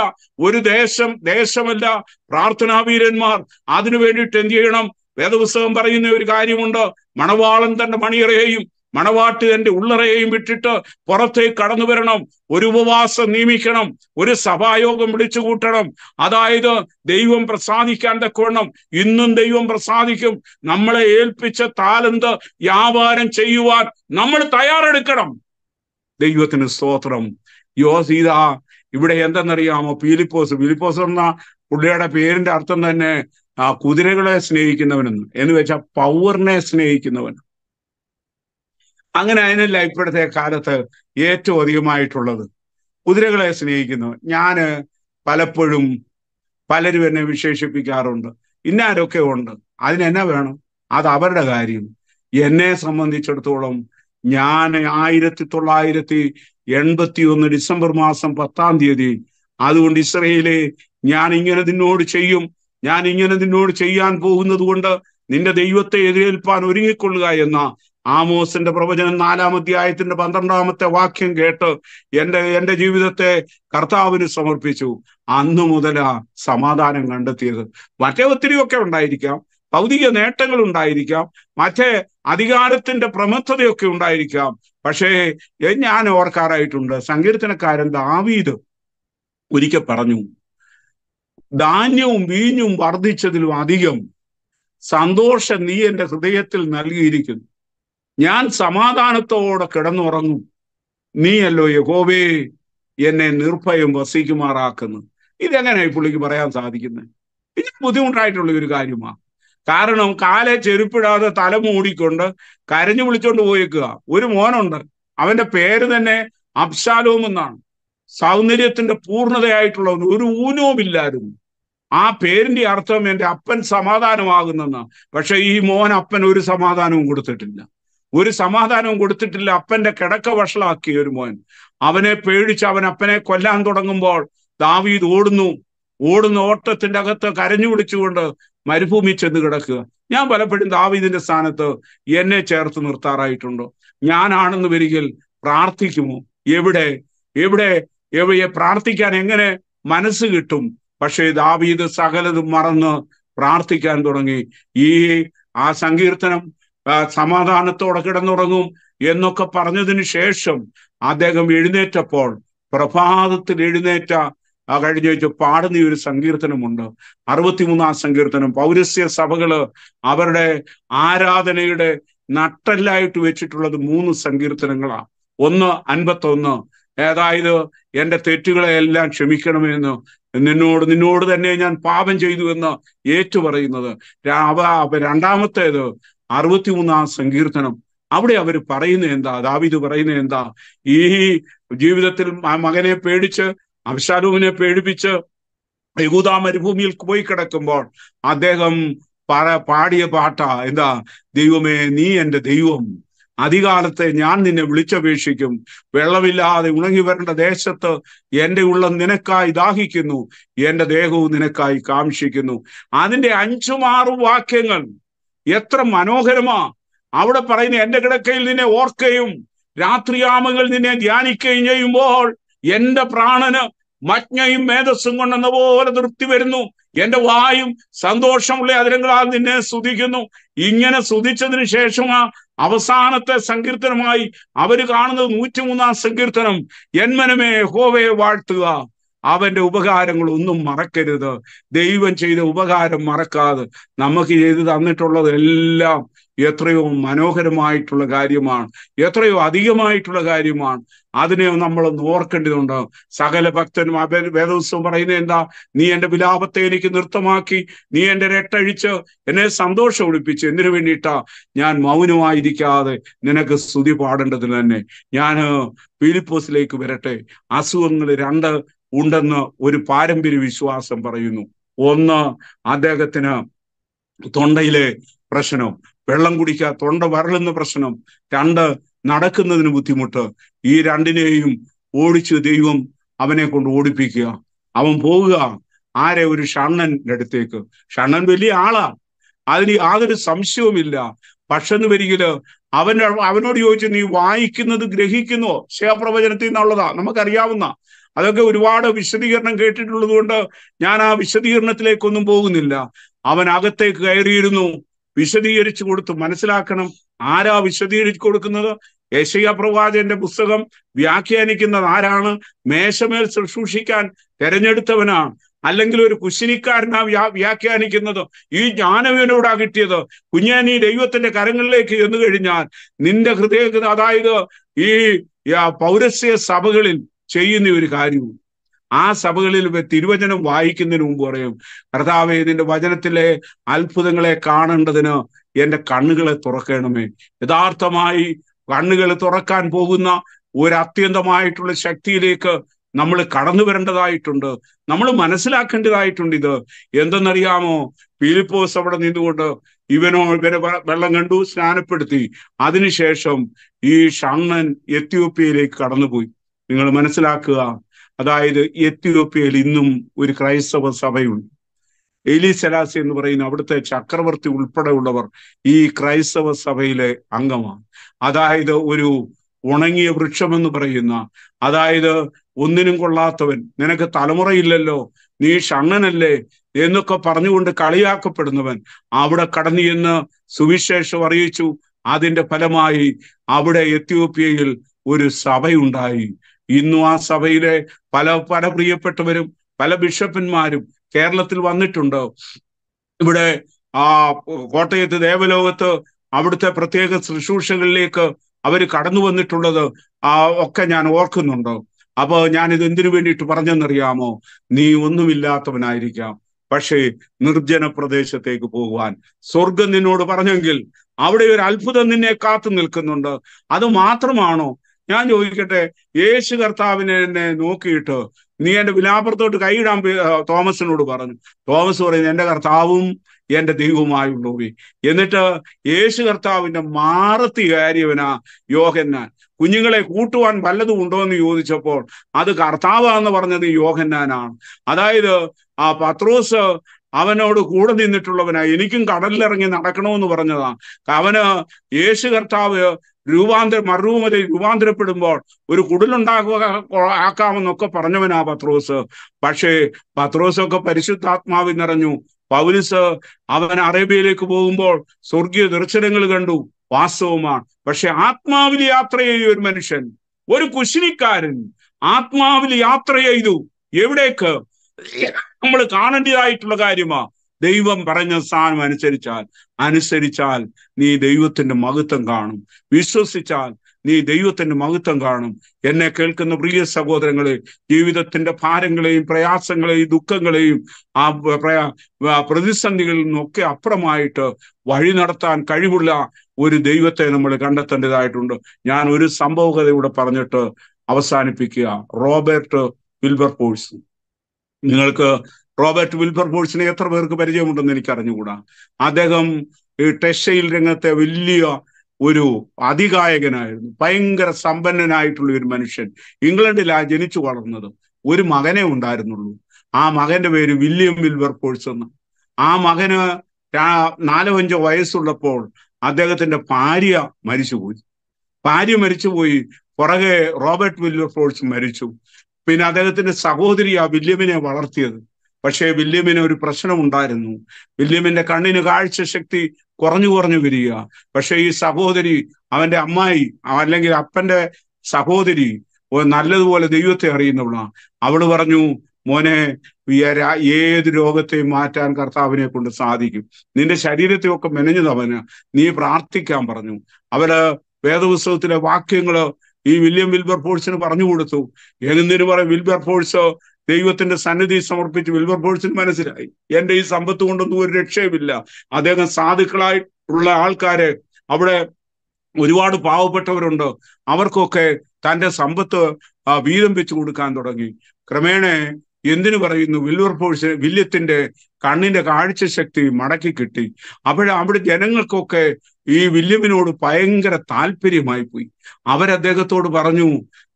ഒരു ദേശം ദേശമല്ല പ്രാർത്ഥനാവീരന്മാർ അതിനു വേണ്ടിയിട്ട് എന്ത് ചെയ്യണം വേദപുസ്തകം പറയുന്ന ഒരു കാര്യമുണ്ട് മണവാളൻ തന്റെ മണിയറയെയും മണവാട്ട് എന്റെ ഉള്ളറയെയും വിട്ടിട്ട് പുറത്തേക്ക് കടന്നു വരണം ഒരു ഉപവാസം നിയമിക്കണം ഒരു സഭായോഗം വിളിച്ചു കൂട്ടണം അതായത് ദൈവം പ്രസാദിക്കാൻ തക്കവണ്ണം ഇന്നും ദൈവം പ്രസാദിക്കും നമ്മളെ ഏൽപ്പിച്ച താലന്ത് വ്യാപാരം ചെയ്യുവാൻ നമ്മൾ തയ്യാറെടുക്കണം ദൈവത്തിന് സ്തോത്രം സീത ഇവിടെ എന്തെന്നറിയാമോ പീലിപ്പോസ് പീലിപ്പോസ് എന്ന പുള്ളിയുടെ പേരിന്റെ അർത്ഥം തന്നെ ആ കുതിരകളെ സ്നേഹിക്കുന്നവനെന്ന് എന്ന് വെച്ചാൽ പൗറിനെ സ്നേഹിക്കുന്നവൻ അങ്ങനെ അതിനല്ല ഇപ്പോഴത്തെ കാലത്ത് ഏറ്റവും അധികമായിട്ടുള്ളത് കുതിരകളെ സ്നേഹിക്കുന്നു ഞാന് പലപ്പോഴും പലരും എന്നെ വിശേഷിപ്പിക്കാറുണ്ട് ഇന്നാരൊക്കെ ഉണ്ട് അതിനെന്നെ വേണം അത് അവരുടെ കാര്യം എന്നെ സംബന്ധിച്ചിടത്തോളം ഞാൻ ആയിരത്തി തൊള്ളായിരത്തി എൺപത്തി ഒന്ന് ഡിസംബർ മാസം പത്താം തീയതി അതുകൊണ്ട് ഇസ്രയേലെ ഞാൻ ഇങ്ങനെ നിന്നോട് ചെയ്യും ഞാൻ ഇങ്ങനെ നിന്നോട് ചെയ്യാൻ പോകുന്നത് കൊണ്ട് നിന്റെ ദൈവത്തെ എതിരേൽപ്പാൻ ഒരുങ്ങിക്കൊള്ളുക എന്ന ആമോസിന്റെ പ്രവചനം നാലാം അധ്യായത്തിന്റെ പന്ത്രണ്ടാമത്തെ വാക്യം കേട്ട് എൻ്റെ എൻ്റെ ജീവിതത്തെ കർത്താവിന് സമർപ്പിച്ചു അന്നു മുതലാ സമാധാനം കണ്ടെത്തിയത് മറ്റേ ഒത്തിരിയൊക്കെ ഉണ്ടായിരിക്കാം ഭൗതിക നേട്ടങ്ങൾ ഉണ്ടായിരിക്കാം മറ്റേ അധികാരത്തിന്റെ പ്രമത്തതയൊക്കെ ഉണ്ടായിരിക്കാം പക്ഷേ ഞാൻ ഓർക്കാറായിട്ടുണ്ട് സങ്കീർത്തനക്കാരൻ ദാവീദ് ഒരിക്കൽ പറഞ്ഞു ധാന്യവും വീഞ്ഞും വർദ്ധിച്ചതിലും അധികം സന്തോഷം നീ എൻ്റെ ഹൃദയത്തിൽ നൽകിയിരിക്കുന്നു ഞാൻ സമാധാനത്തോടെ കിടന്നുറങ്ങും നീയല്ലോ യഹോവേ എന്നെ നിർഭയം വസിക്കുമാറാക്കുന്നു ഇതെങ്ങനെ പുള്ളിക്ക് പറയാൻ സാധിക്കുന്നത് ഇത് ബുദ്ധിമുട്ടായിട്ടുള്ള ഒരു കാര്യമാണ് കാരണം കാലെ ചെരുപ്പിടാതെ തല മൂടിക്കൊണ്ട് കരഞ്ഞു വിളിച്ചോണ്ട് പോയേക്കുക ഒരു മോനുണ്ട് അവന്റെ പേര് തന്നെ അബ്ശാലോം എന്നാണ് സൗന്ദര്യത്തിന്റെ പൂർണ്ണതയായിട്ടുള്ള ഒരു ഊനവുമില്ലായിരുന്നു ആ പേരിന്റെ അർത്ഥം എന്റെ അപ്പൻ സമാധാനമാകുന്നെന്നാണ് പക്ഷെ ഈ മോൻ അപ്പൻ ഒരു സമാധാനവും കൊടുത്തിട്ടില്ല ഒരു സമാധാനവും കൊടുത്തിട്ടില്ല അപ്പന്റെ കിടക്ക വഷളാക്കിയ ഒരു മോൻ അവനെ പേടിച്ച് അവൻ അപ്പനെ കൊല്ലാൻ തുടങ്ങുമ്പോൾ ദാവീദ് ഓടുന്നു ഓടുന്ന ഓട്ടത്തിന്റെ അകത്ത് കരഞ്ഞു പിടിച്ചുകൊണ്ട് മരുഭൂമി ചെന്ന് കിടക്കുക ഞാൻ പലപ്പോഴും ദാവീദിന്റെ സ്ഥാനത്ത് എന്നെ ചേർത്ത് നിർത്താറായിട്ടുണ്ട് ഞാനാണെന്ന് വരികിൽ പ്രാർത്ഥിക്കുമോ എവിടെ എവിടെ എവിടെ പ്രാർത്ഥിക്കാൻ എങ്ങനെ മനസ്സ് കിട്ടും പക്ഷേ ദാവീദ് സകലതും മറന്ന് പ്രാർത്ഥിക്കാൻ തുടങ്ങി ഈ ആ സങ്കീർത്തനം സമാധാനത്തോടെ കിടന്നുറങ്ങും എന്നൊക്കെ പറഞ്ഞതിന് ശേഷം അദ്ദേഹം എഴുന്നേറ്റപ്പോൾ പ്രഭാതത്തിൽ എഴുന്നേറ്റ ആ കഴിഞ്ഞ വെച്ച് പാടുന്ന ഒരു സങ്കീർത്തനമുണ്ട് അറുപത്തിമൂന്നാം സങ്കീർത്തനം പൗരസ്യ സഭകള് അവരുടെ ആരാധനയുടെ നട്ടല്ലായിട്ട് വെച്ചിട്ടുള്ളത് മൂന്ന് സങ്കീർത്തനങ്ങളാണ് ഒന്ന് അൻപത്തൊന്ന് അതായത് എന്റെ തെറ്റുകളെ എല്ലാം ക്ഷമിക്കണമെന്ന് നിന്നോട് നിന്നോട് തന്നെ ഞാൻ പാപം ചെയ്തു എന്ന് ഏറ്റു പറയുന്നത് രണ്ടാമത്തേത് അറുപത്തിമൂന്നാം സങ്കീർത്തനം അവിടെ അവർ പറയുന്നത് എന്താ ദാവിദ് പറയുന്നത് എന്താ ഈ ജീവിതത്തിൽ മകനെ പേടിച്ച് അബ്ഷാലൂമിനെ പേടിപ്പിച്ച് യഹൂദ മരുഭൂമിയിൽ പോയി കിടക്കുമ്പോൾ അദ്ദേഹം പാടിയ പാട്ട എന്താ ദൈവമേ നീ എൻ്റെ ദൈവം അധികാലത്തെ ഞാൻ നിന്നെ വിളിച്ചപേക്ഷിക്കും വെള്ളമില്ലാതെ ഉണങ്ങി വരേണ്ട ദേശത്ത് എൻ്റെ ഉള്ളം നിനക്കായി ദാഹിക്കുന്നു എൻ്റെ ദേഹവും നിനക്കായി കാംക്ഷിക്കുന്നു അതിൻ്റെ അഞ്ചും വാക്യങ്ങൾ എത്ര മനോഹരമാ അവിടെ പറയുന്ന എന്റെ കിടക്കയിൽ നിന്നെ ഓർക്കുകയും രാത്രിയാമങ്ങൾ നിന്നെ ധ്യാനിക്കുകയും ചെയ്യുമ്പോൾ എന്റെ പ്രാണന് മജ്ഞയും മേധസ്സും കൊണ്ടെന്ന പോലെ തൃപ്തി വരുന്നു എന്റെ വായും സന്തോഷമുള്ള അതിരങ്ങളാൽ നിന്നെ സ്തുതിക്കുന്നു ഇങ്ങനെ സ്തുതിച്ചതിന് ശേഷമാ അവസാനത്തെ സങ്കീർത്തനമായി അവര് കാണുന്നത് നൂറ്റിമൂന്നാം സങ്കീർത്തനം എന്മനമേ ഹോവയെ വാഴ്ത്തുക അവന്റെ ഉപകാരങ്ങൾ ഒന്നും മറക്കരുത് ദൈവം ചെയ്ത ഉപകാരം മറക്കാതെ നമുക്ക് ചെയ്ത് തന്നിട്ടുള്ളതെല്ലാം എത്രയോ മനോഹരമായിട്ടുള്ള കാര്യമാണ് എത്രയോ അധികമായിട്ടുള്ള കാര്യമാണ് അതിനെ നമ്മൾ ഓർക്കേണ്ടതുണ്ട് സകല ഭക്തനും അവൻ വേദോത്സവം പറയുന്നത് എന്താ നീ എൻ്റെ വിലാപത്തെ എനിക്ക് നൃത്തമാക്കി നീ എൻ്റെ രട്ടഴിച്ച് എന്നെ സന്തോഷം ഒളിപ്പിച്ച് എന്തിനു വേണ്ടിയിട്ടാ ഞാൻ മൗനമായിരിക്കാതെ നിനക്ക് സ്തുതി പാടേണ്ടതിന് തന്നെ ഞാൻ ഫിലിപ്പോസിലേക്ക് വരട്ടെ അസുഖങ്ങൾ രണ്ട് ഉണ്ടെന്ന് ഒരു പാരമ്പര്യ വിശ്വാസം പറയുന്നു ഒന്ന് അദ്ദേഹത്തിന് തൊണ്ടയിലെ പ്രശ്നം വെള്ളം കുടിക്കുക തൊണ്ട വരളുന്ന പ്രശ്നം രണ്ട് നടക്കുന്നതിന് ബുദ്ധിമുട്ട് ഈ രണ്ടിനെയും ഓടിച്ച് ദൈവം അവനെ കൊണ്ട് ഓടിപ്പിക്കുക അവൻ പോവുക ആരെ ഒരു ഷണ്ണന്റെ അടുത്തേക്ക് ഷണ്ണൻ വലിയ ആളാ അതിന് യാതൊരു സംശയവുമില്ല പക്ഷെന്ന് വരികില് അവൻ അവനോട് ചോദിച്ചു നീ വായിക്കുന്നത് ഗ്രഹിക്കുന്നു ശിവപ്രവചനത്തിൽ നിന്നുള്ളതാ നമുക്കറിയാവുന്ന അതൊക്കെ ഒരുപാട് വിശദീകരണം കേട്ടിട്ടുള്ളത് കൊണ്ട് ഞാൻ ആ വിശദീകരണത്തിലേക്കൊന്നും പോകുന്നില്ല അവൻ അകത്തേക്ക് കയറിയിരുന്നു വിശദീകരിച്ചു കൊടുത്ത് മനസ്സിലാക്കണം ആരാ വിശദീകരിച്ചു കൊടുക്കുന്നത് യശയ പ്രവാചന്റെ പുസ്തകം വ്യാഖ്യാനിക്കുന്നത് ആരാണ് മേശമേൽ ശുശ്രൂഷിക്കാൻ തെരഞ്ഞെടുത്തവനാണ് അല്ലെങ്കിൽ ഒരു കുശിനിക്കാരനാ വ്യാ വ്യാഖ്യാനിക്കുന്നത് ഈ ജ്ഞാനവിനോടാ കിട്ടിയത് കുഞ്ഞാൻ ഈ ദൈവത്തിന്റെ കരങ്ങളിലേക്ക് ചെന്നു കഴിഞ്ഞാൽ നിന്റെ ഹൃദയ അതായത് ഈ പൗരസ്യ സഭകളിൽ ചെയ്യുന്ന ഒരു കാര്യവും ആ സഭകളിൽ തിരുവചനം വായിക്കുന്നതിന് മുമ്പ് പറയും കർത്താവെ നിന്റെ വചനത്തിലെ അത്ഭുതങ്ങളെ കാണേണ്ടതിന് എൻ്റെ കണ്ണുകളെ തുറക്കണമേ യഥാർത്ഥമായി കണ്ണുകൾ തുറക്കാൻ പോകുന്ന ഒരു അത്യന്തമായിട്ടുള്ള ശക്തിയിലേക്ക് നമ്മൾ കടന്നു വരേണ്ടതായിട്ടുണ്ട് നമ്മൾ മനസ്സിലാക്കേണ്ടതായിട്ടുണ്ട് ഇത് എന്തെന്നറിയാമോ പീലിപ്പോസ് അവിടെ നിന്നുകൊണ്ട് ഇവനോ ഇവനെ വെള്ളം കണ്ടു സ്നാനപ്പെടുത്തി അതിനുശേഷം ഈ ഷണ്ണൻ എത്യോപ്യയിലേക്ക് കടന്നുപോയി നിങ്ങൾ മനസ്സിലാക്കുക അതായത് എത്യോപ്യയിൽ ഇന്നും ഒരു ക്രൈസ്തവ സഭയുണ്ട് എലി സെലാസി എന്ന് പറയുന്ന അവിടുത്തെ ചക്രവർത്തി ഉൾപ്പെടെയുള്ളവർ ഈ ക്രൈസ്തവ സഭയിലെ അംഗമാണ് അതായത് ഒരു ഉണങ്ങിയ വൃക്ഷമെന്ന് പറയുന്ന അതായത് ഒന്നിനും കൊള്ളാത്തവൻ നിനക്ക് തലമുറയില്ലല്ലോ നീ ഷണ്ണനല്ലേ എന്നൊക്കെ പറഞ്ഞുകൊണ്ട് കളിയാക്കപ്പെടുന്നവൻ അവിടെ കടന്നു എന്ന് സുവിശേഷം അറിയിച്ചു അതിന്റെ ഫലമായി അവിടെ എത്യോപ്യയിൽ ഒരു സഭയുണ്ടായി ഇന്നും ആ സഭയിലെ പല പല പ്രിയപ്പെട്ടവരും പല ബിഷപ്പന്മാരും കേരളത്തിൽ വന്നിട്ടുണ്ട് ഇവിടെ ആ കോട്ടയത്ത് ദേവലോകത്ത് അവിടുത്തെ പ്രത്യേക ശുശ്രൂഷകളിലേക്ക് അവർ കടന്നു വന്നിട്ടുള്ളത് ആ ഒക്കെ ഞാൻ ഓർക്കുന്നുണ്ട് അപ്പൊ ഞാൻ ഇത് എന്തിനു വേണ്ടിയിട്ട് പറഞ്ഞെന്നറിയാമോ നീ ഒന്നുമില്ലാത്തവനായിരിക്കാം പക്ഷേ നിർജ്ജന പ്രദേശത്തേക്ക് പോകുവാൻ സ്വർഗം നിന്നോട് പറഞ്ഞെങ്കിൽ അവിടെ ഒരു അത്ഭുതം നിന്നെ കാത്തു നിൽക്കുന്നുണ്ട് അത് മാത്രമാണോ ഞാൻ ചോദിക്കട്ടെ യേശു കർത്താവിനെ എന്നെ നോക്കിയിട്ട് നീ എന്റെ വിലാപുറത്തോട്ട് കൈയിടാൻ തോമസിനോട് പറഞ്ഞു തോമസ് പറയുന്നു എന്റെ കർത്താവും എന്റെ ദൈവവുമായുള്ളവി എന്നിട്ട് യേശു കർത്താവിന്റെ മാറത്തി കാര്യവനാ യോഹന്നാൻ കുഞ്ഞുങ്ങളെ കൂട്ടുവാൻ വല്ലതും ഉണ്ടോ എന്ന് ചോദിച്ചപ്പോൾ അത് കർത്താവാന്ന് പറഞ്ഞത് യോഹന്നാനാണ് അതായത് ആ പത്രോസ് അവനോട് കൂടെ നിന്നിട്ടുള്ളവനാ എനിക്കും കടലിലിറങ്ങി നടക്കണമെന്ന് പറഞ്ഞതാ അവന് യേശു കർത്താവ് രൂപാന്തര മറുഭൂമിയിൽ രൂപാന്തരപ്പെടുമ്പോൾ ഒരു കുടലുണ്ടാകുക ആക്കാമെന്നൊക്കെ പറഞ്ഞവനാ പത്രോസ് പക്ഷേ പത്രോസൊക്കെ പരിശുദ്ധാത്മാവിൽ നിറഞ്ഞു പൗലിസ് അവൻ അറേബ്യയിലേക്ക് പോകുമ്പോൾ സ്വർഗീയ ദർശനങ്ങൾ കണ്ടു വാസ്തവമാണ് പക്ഷെ ആത്മാവിൽ യാത്ര ചെയ്യ ഒരു മനുഷ്യൻ ഒരു കുശിനിക്കാരൻ ആത്മാവിൽ യാത്ര ചെയ്തു എവിടേക്ക് നമ്മൾ കാണേണ്ടതായിട്ടുള്ള കാര്യമാണ് ദൈവം പറഞ്ഞ സ്ഥാനം അനുസരിച്ചാൽ അനുസരിച്ചാൽ നീ ദൈവത്തിന്റെ മഹത്വം കാണും വിശ്വസിച്ചാൽ നീ ദൈവത്തിന്റെ മഹത്വം കാണും എന്നെ കേൾക്കുന്ന പ്രിയ സഹോദരങ്ങളെ ജീവിതത്തിന്റെ ഭാരങ്ങളെയും പ്രയാസങ്ങളെയും ദുഃഖങ്ങളെയും ആ പ്രതിസന്ധികളിൽ നിന്നൊക്കെ അപ്പുറമായിട്ട് വഴി നടത്താൻ കഴിവുള്ള ഒരു ദൈവത്തെ നമ്മൾ കണ്ടെത്തേണ്ടതായിട്ടുണ്ട് ഞാൻ ഒരു സംഭവകഥയൂടെ പറഞ്ഞിട്ട് അവസാനിപ്പിക്കുക റോബർട്ട് വിൽബർ പോഴ്സ് നിങ്ങൾക്ക് റോബർട്ട് വിൽബർ ഫോഴ്സിനെ എത്ര പേർക്ക് പരിചയമുണ്ടെന്ന് എനിക്ക് അറിഞ്ഞുകൂടാ അദ്ദേഹം ടെഷയിൽ രംഗത്തെ വലിയ ഒരു അതികായകനായിരുന്നു ഭയങ്കര സമ്പന്നനായിട്ടുള്ള ഒരു മനുഷ്യൻ ഇംഗ്ലണ്ടിലാ ജനിച്ചു വളർന്നത് ഒരു മകനെ ഉണ്ടായിരുന്നുള്ളൂ ആ മകന്റെ പേര് വില്യം വിൽവർ ഫോഴ്സ് എന്ന് ആ മകന് നാലോ അഞ്ചോ വയസ്സുള്ളപ്പോൾ അദ്ദേഹത്തിന്റെ ഭാര്യ മരിച്ചുപോയി ഭാര്യ മരിച്ചുപോയി പുറകെ റോബർട്ട് വില്വർ ഫോഴ്സ് മരിച്ചു പിന്നെ അദ്ദേഹത്തിന്റെ സഹോദരി ആ വില്യമിനെ വളർത്തിയത് പക്ഷേ വില്യമിന് ഒരു പ്രശ്നമുണ്ടായിരുന്നു വില്യമിന്റെ കണ്ണിന് കാഴ്ച ശക്തി കുറഞ്ഞു കുറഞ്ഞു വരിക പക്ഷെ ഈ സഹോദരി അവന്റെ അമ്മായി അല്ലെങ്കിൽ അപ്പന്റെ സഹോദരി നല്ലതുപോലെ ദൈവത്തെ അറിയുന്നവളാണ് അവള് പറഞ്ഞു മോനെ ഏത് രോഗത്തെയും മാറ്റാൻ കർത്താവിനെ കൊണ്ട് സാധിക്കും നിന്റെ ശരീരത്തെ ഒക്കെ മെനഞ്ഞു തവന് നീ പ്രാർത്ഥിക്കാൻ പറഞ്ഞു അവര് വേദപുസ്തകത്തിലെ വാക്യങ്ങള് ഈ വില്യം വിൽബർ ഫോഴ്സിന് പറഞ്ഞു കൊടുത്തു ഏതെന്തിനു പറയും വിൽബർ ഫോഴ്സ് ദൈവത്തിന്റെ സന്നിധി സമർപ്പിച്ച് വിൽബർ ഫോഴ്സിന് മനസ്സിലായി എന്റെ ഈ സമ്പത്ത് കൊണ്ടൊന്നും ഒരു രക്ഷയുമില്ല അദ്ദേഹം സാധുക്കളായിട്ടുള്ള ആൾക്കാരെ അവിടെ ഒരുപാട് പാവപ്പെട്ടവരുണ്ട് അവർക്കൊക്കെ തന്റെ സമ്പത്ത് വീതം വെച്ചു കൊടുക്കാൻ തുടങ്ങി ക്രമേണ എന്തിനു പറയുന്നു വിൽവർ ഫോഴ്സ് വില്യത്തിന്റെ കണ്ണിന്റെ കാഴ്ച ശക്തി മടക്കി കിട്ടി അപ്പോഴ അവിടെ ജനങ്ങൾക്കൊക്കെ ഈ വില്യമിനോട് ഭയങ്കര താല്പര്യമായി പോയി അവരദ്ദേഹത്തോട് പറഞ്ഞു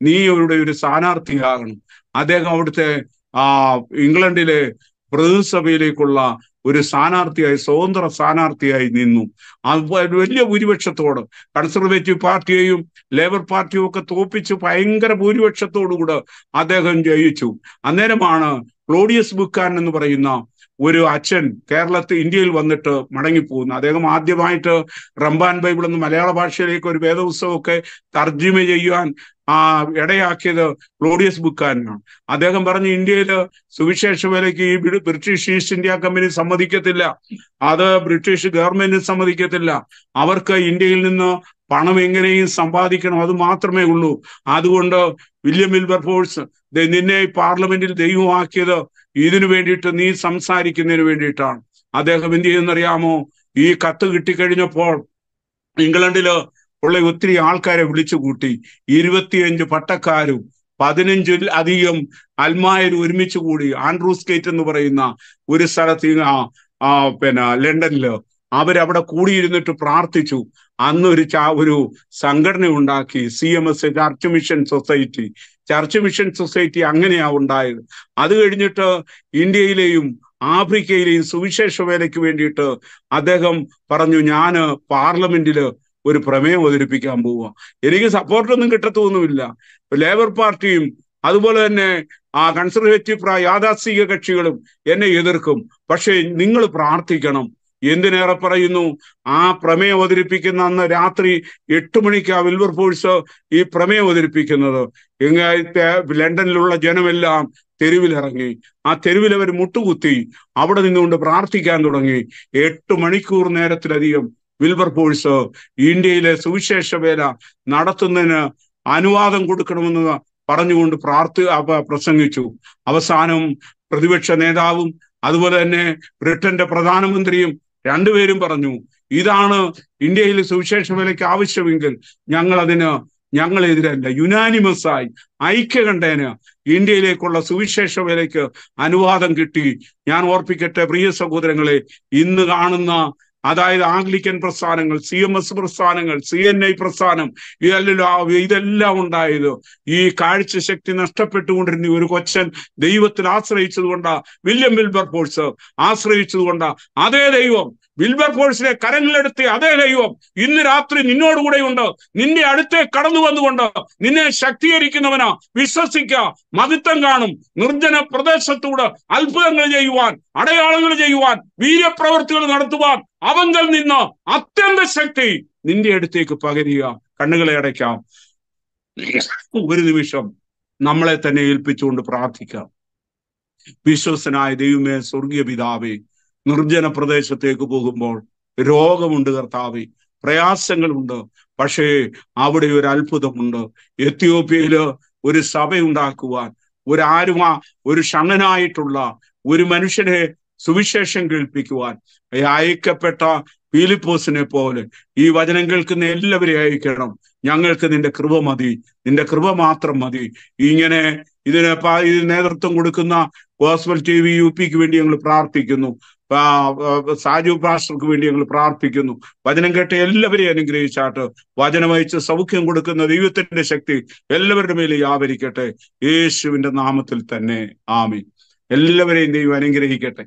നീ ഇവിടെ ഒരു സ്ഥാനാർത്ഥിയാകണം അദ്ദേഹം അവിടുത്തെ ആ ഇംഗ്ലണ്ടിലെ പ്രതിസഭയിലേക്കുള്ള ഒരു സ്ഥാനാർത്ഥിയായി സ്വതന്ത്ര സ്ഥാനാർത്ഥിയായി നിന്നു വലിയ ഭൂരിപക്ഷത്തോട് കൺസർവേറ്റീവ് പാർട്ടിയെയും ലേബർ പാർട്ടിയും ഒക്കെ തോപ്പിച്ച് ഭയങ്കര ഭൂരിപക്ഷത്തോടുകൂടെ അദ്ദേഹം ജയിച്ചു അന്നേരമാണ് ക്ലോഡിയസ് ബുക്കാൻ എന്ന് പറയുന്ന ഒരു അച്ഛൻ കേരളത്തിൽ ഇന്ത്യയിൽ വന്നിട്ട് മടങ്ങിപ്പോകുന്നു അദ്ദേഹം ആദ്യമായിട്ട് റംബാൻ ബൈബിൾ എന്ന് മലയാള ഭാഷയിലേക്ക് ഒരു വേദപുസ്തകമൊക്കെ തർജ്ജിമ ചെയ്യുവാൻ ആ ഇടയാക്കിയത് ക്ലോഡിയസ് ബുക്കാനാണ് അദ്ദേഹം പറഞ്ഞു ഇന്ത്യയിൽ സുവിശേഷ വിലയ്ക്ക് ഈ ബ്രിട്ടീഷ് ഈസ്റ്റ് ഇന്ത്യ കമ്പനി സമ്മതിക്കത്തില്ല അത് ബ്രിട്ടീഷ് ഗവൺമെന്റ് സമ്മതിക്കത്തില്ല അവർക്ക് ഇന്ത്യയിൽ നിന്ന് പണം എങ്ങനെയും സമ്പാദിക്കണം അത് മാത്രമേ ഉള്ളൂ അതുകൊണ്ട് വില്യം വിൽബർ ഫോഴ്സ് നിന്നെ പാർലമെന്റിൽ ദൈവമാക്കിയത് ഇതിനു വേണ്ടിയിട്ട് നീ സംസാരിക്കുന്നതിന് വേണ്ടിയിട്ടാണ് അദ്ദേഹം എന്ത് ചെയ്യുന്നറിയാമോ ഈ കത്ത് കിട്ടിക്കഴിഞ്ഞപ്പോൾ ഇംഗ്ലണ്ടില് ഉള്ള ഒത്തിരി ആൾക്കാരെ വിളിച്ചു കൂട്ടി ഇരുപത്തിയഞ്ച് പട്ടക്കാരും പതിനഞ്ചിൽ അധികം അൽമായർ ഒരുമിച്ച് കൂടി ആൻഡ്രൂസ് ഗേറ്റ് എന്ന് പറയുന്ന ഒരു സ്ഥലത്ത് പിന്നെ ലണ്ടനില് അവരവിടെ കൂടിയിരുന്നിട്ട് പ്രാർത്ഥിച്ചു അന്നൊരു ചാ ഒരു സംഘടന ഉണ്ടാക്കി C M S church mission society church mission society അങ്ങനെയാ ഉണ്ടായത് അത് കഴിഞ്ഞിട്ട് ഇന്ത്യയിലെയും ആഫ്രിക്കയിലെയും സുവിശേഷ വേലയ്ക്ക് വേണ്ടിയിട്ട് അദ്ദേഹം പറഞ്ഞു ഞാൻ പാർലമെന്റില് ഒരു പ്രമേയം അവതരിപ്പിക്കാൻ പോവുക എനിക്ക് സപ്പോർട്ടൊന്നും കിട്ടത്തൊന്നുമില്ല ലേബർ പാർട്ടിയും അതുപോലെ തന്നെ ആ കൺസർവേറ്റീവ് യാഥാസ്ഥിക കക്ഷികളും എന്നെ എതിർക്കും പക്ഷേ നിങ്ങൾ പ്രാർത്ഥിക്കണം എന്തിനേറെ പറയുന്നു ആ പ്രമേയം അവതരിപ്പിക്കുന്ന അന്ന് രാത്രി എട്ട് വിൽവർ ഫോഴ്സ് ഈ പ്രമേയം അവതരിപ്പിക്കുന്നത് ഇങ്ങനത്തെ ലണ്ടനിലുള്ള ജനമെല്ലാം തെരുവിലിറങ്ങി ആ തെരുവിൽ അവർ മുട്ടുകുത്തി അവിടെ നിന്നുകൊണ്ട് പ്രാർത്ഥിക്കാൻ തുടങ്ങി എട്ട് മണിക്കൂർ നേരത്തിലധികം വിൽവർ ഫോഴ്സ് ഇന്ത്യയിലെ സുവിശേഷ വേല നടത്തുന്നതിന് അനുവാദം കൊടുക്കണമെന്ന് പറഞ്ഞുകൊണ്ട് പ്രാർത്ഥി പ്രസംഗിച്ചു അവസാനം പ്രതിപക്ഷ നേതാവും അതുപോലെ തന്നെ ബ്രിട്ടന്റെ പ്രധാനമന്ത്രിയും രണ്ടുപേരും പറഞ്ഞു ഇതാണ് ഇന്ത്യയിൽ സുവിശേഷ വിലയ്ക്ക് ആവശ്യമെങ്കിൽ ഞങ്ങൾ അതിന് ഞങ്ങളെതിരല്ല എതിരല്ല യുനാനിമസ് ആയി ഐക്യകണ്ഠേന് ഇന്ത്യയിലേക്കുള്ള സുവിശേഷ വിലയ്ക്ക് അനുവാദം കിട്ടി ഞാൻ ഓർപ്പിക്കട്ടെ പ്രിയ സഹോദരങ്ങളെ ഇന്ന് കാണുന്ന അതായത് ആംഗ്ലിക്കൻ പ്രസ്ഥാനങ്ങൾ സി എം എസ് പ്രസ്ഥാനങ്ങൾ സി എൻ ഐ പ്രസ്ഥാനം ഇതെല്ലാം ഇതെല്ലാം ഉണ്ടായത് ഈ ശക്തി നഷ്ടപ്പെട്ടുകൊണ്ടിരുന്ന ഒരു കൊച്ചൻ ദൈവത്തിൽ കൊണ്ടാ വില്യം വിൽബർ ഫോഴ്സ് കൊണ്ടാ അതേ ദൈവം വിൽബർ ഫോഴ്സിനെ കരങ്ങളിലെടുത്ത് അതേ ദൈവം ഇന്ന് രാത്രി നിന്നോടുകൂടെ ഉണ്ട് നിന്റെ അടുത്തേ കടന്നു വന്നുകൊണ്ട് നിന്നെ ശക്തീകരിക്കുന്നവനോ വിശ്വസിക്ക മതിത്വം കാണും നിർജ്ജന പ്രദേശത്തൂടെ അത്ഭുതങ്ങൾ ചെയ്യുവാൻ അടയാളങ്ങൾ ചെയ്യുവാൻ വീര്യപ്രവൃത്തികൾ നടത്തുവാൻ അവങ്കൽ നിന്ന് അത്യന്ത ശക്തി നിന്റെ അടുത്തേക്ക് പകരുക കണ്ണുകളെ അടയ്ക്കാം ഒരു നിമിഷം നമ്മളെ തന്നെ ഏൽപ്പിച്ചുകൊണ്ട് പ്രാർത്ഥിക്കാം വിശ്വസനായ ദൈവമേ സ്വർഗീയ പിതാവേ നിർജ്ജന പ്രദേശത്തേക്ക് പോകുമ്പോൾ രോഗമുണ്ട് കർത്താവെ പ്രയാസങ്ങളുണ്ട് പക്ഷേ അവിടെ ഒരു അത്ഭുതമുണ്ട് എത്തിയോപ്യയില് ഒരു സഭയുണ്ടാക്കുവാൻ ഒരു ആരുമ ഒരു ഷണ്ണനായിട്ടുള്ള ഒരു മനുഷ്യനെ സുവിശേഷം കേൾപ്പിക്കുവാൻ അയക്കപ്പെട്ട ഫിലിപ്പോസിനെ പോലെ ഈ വചനം കേൾക്കുന്ന എല്ലാവരെയും അയക്കണം ഞങ്ങൾക്ക് നിന്റെ കൃപ മതി നിന്റെ കൃപ മാത്രം മതി ഇങ്ങനെ ഇതിന് നേതൃത്വം കൊടുക്കുന്ന ഗോസ്ബൽ ടി വി യു പിക്ക് വേണ്ടി ഞങ്ങൾ പ്രാർത്ഥിക്കുന്നു സാജു പാസ്റ്റർക്ക് വേണ്ടി ഞങ്ങൾ പ്രാർത്ഥിക്കുന്നു വചനം കേട്ട് എല്ലാവരെയും അനുഗ്രഹിച്ചാട്ട് വചനമയച്ച് സൗഖ്യം കൊടുക്കുന്ന ദൈവത്തിന്റെ ശക്തി എല്ലാവരുടെ മേലും വ്യാപരിക്കട്ടെ യേശുവിന്റെ നാമത്തിൽ തന്നെ ആമി എല്ലാവരെയും ദൈവം അനുഗ്രഹിക്കട്ടെ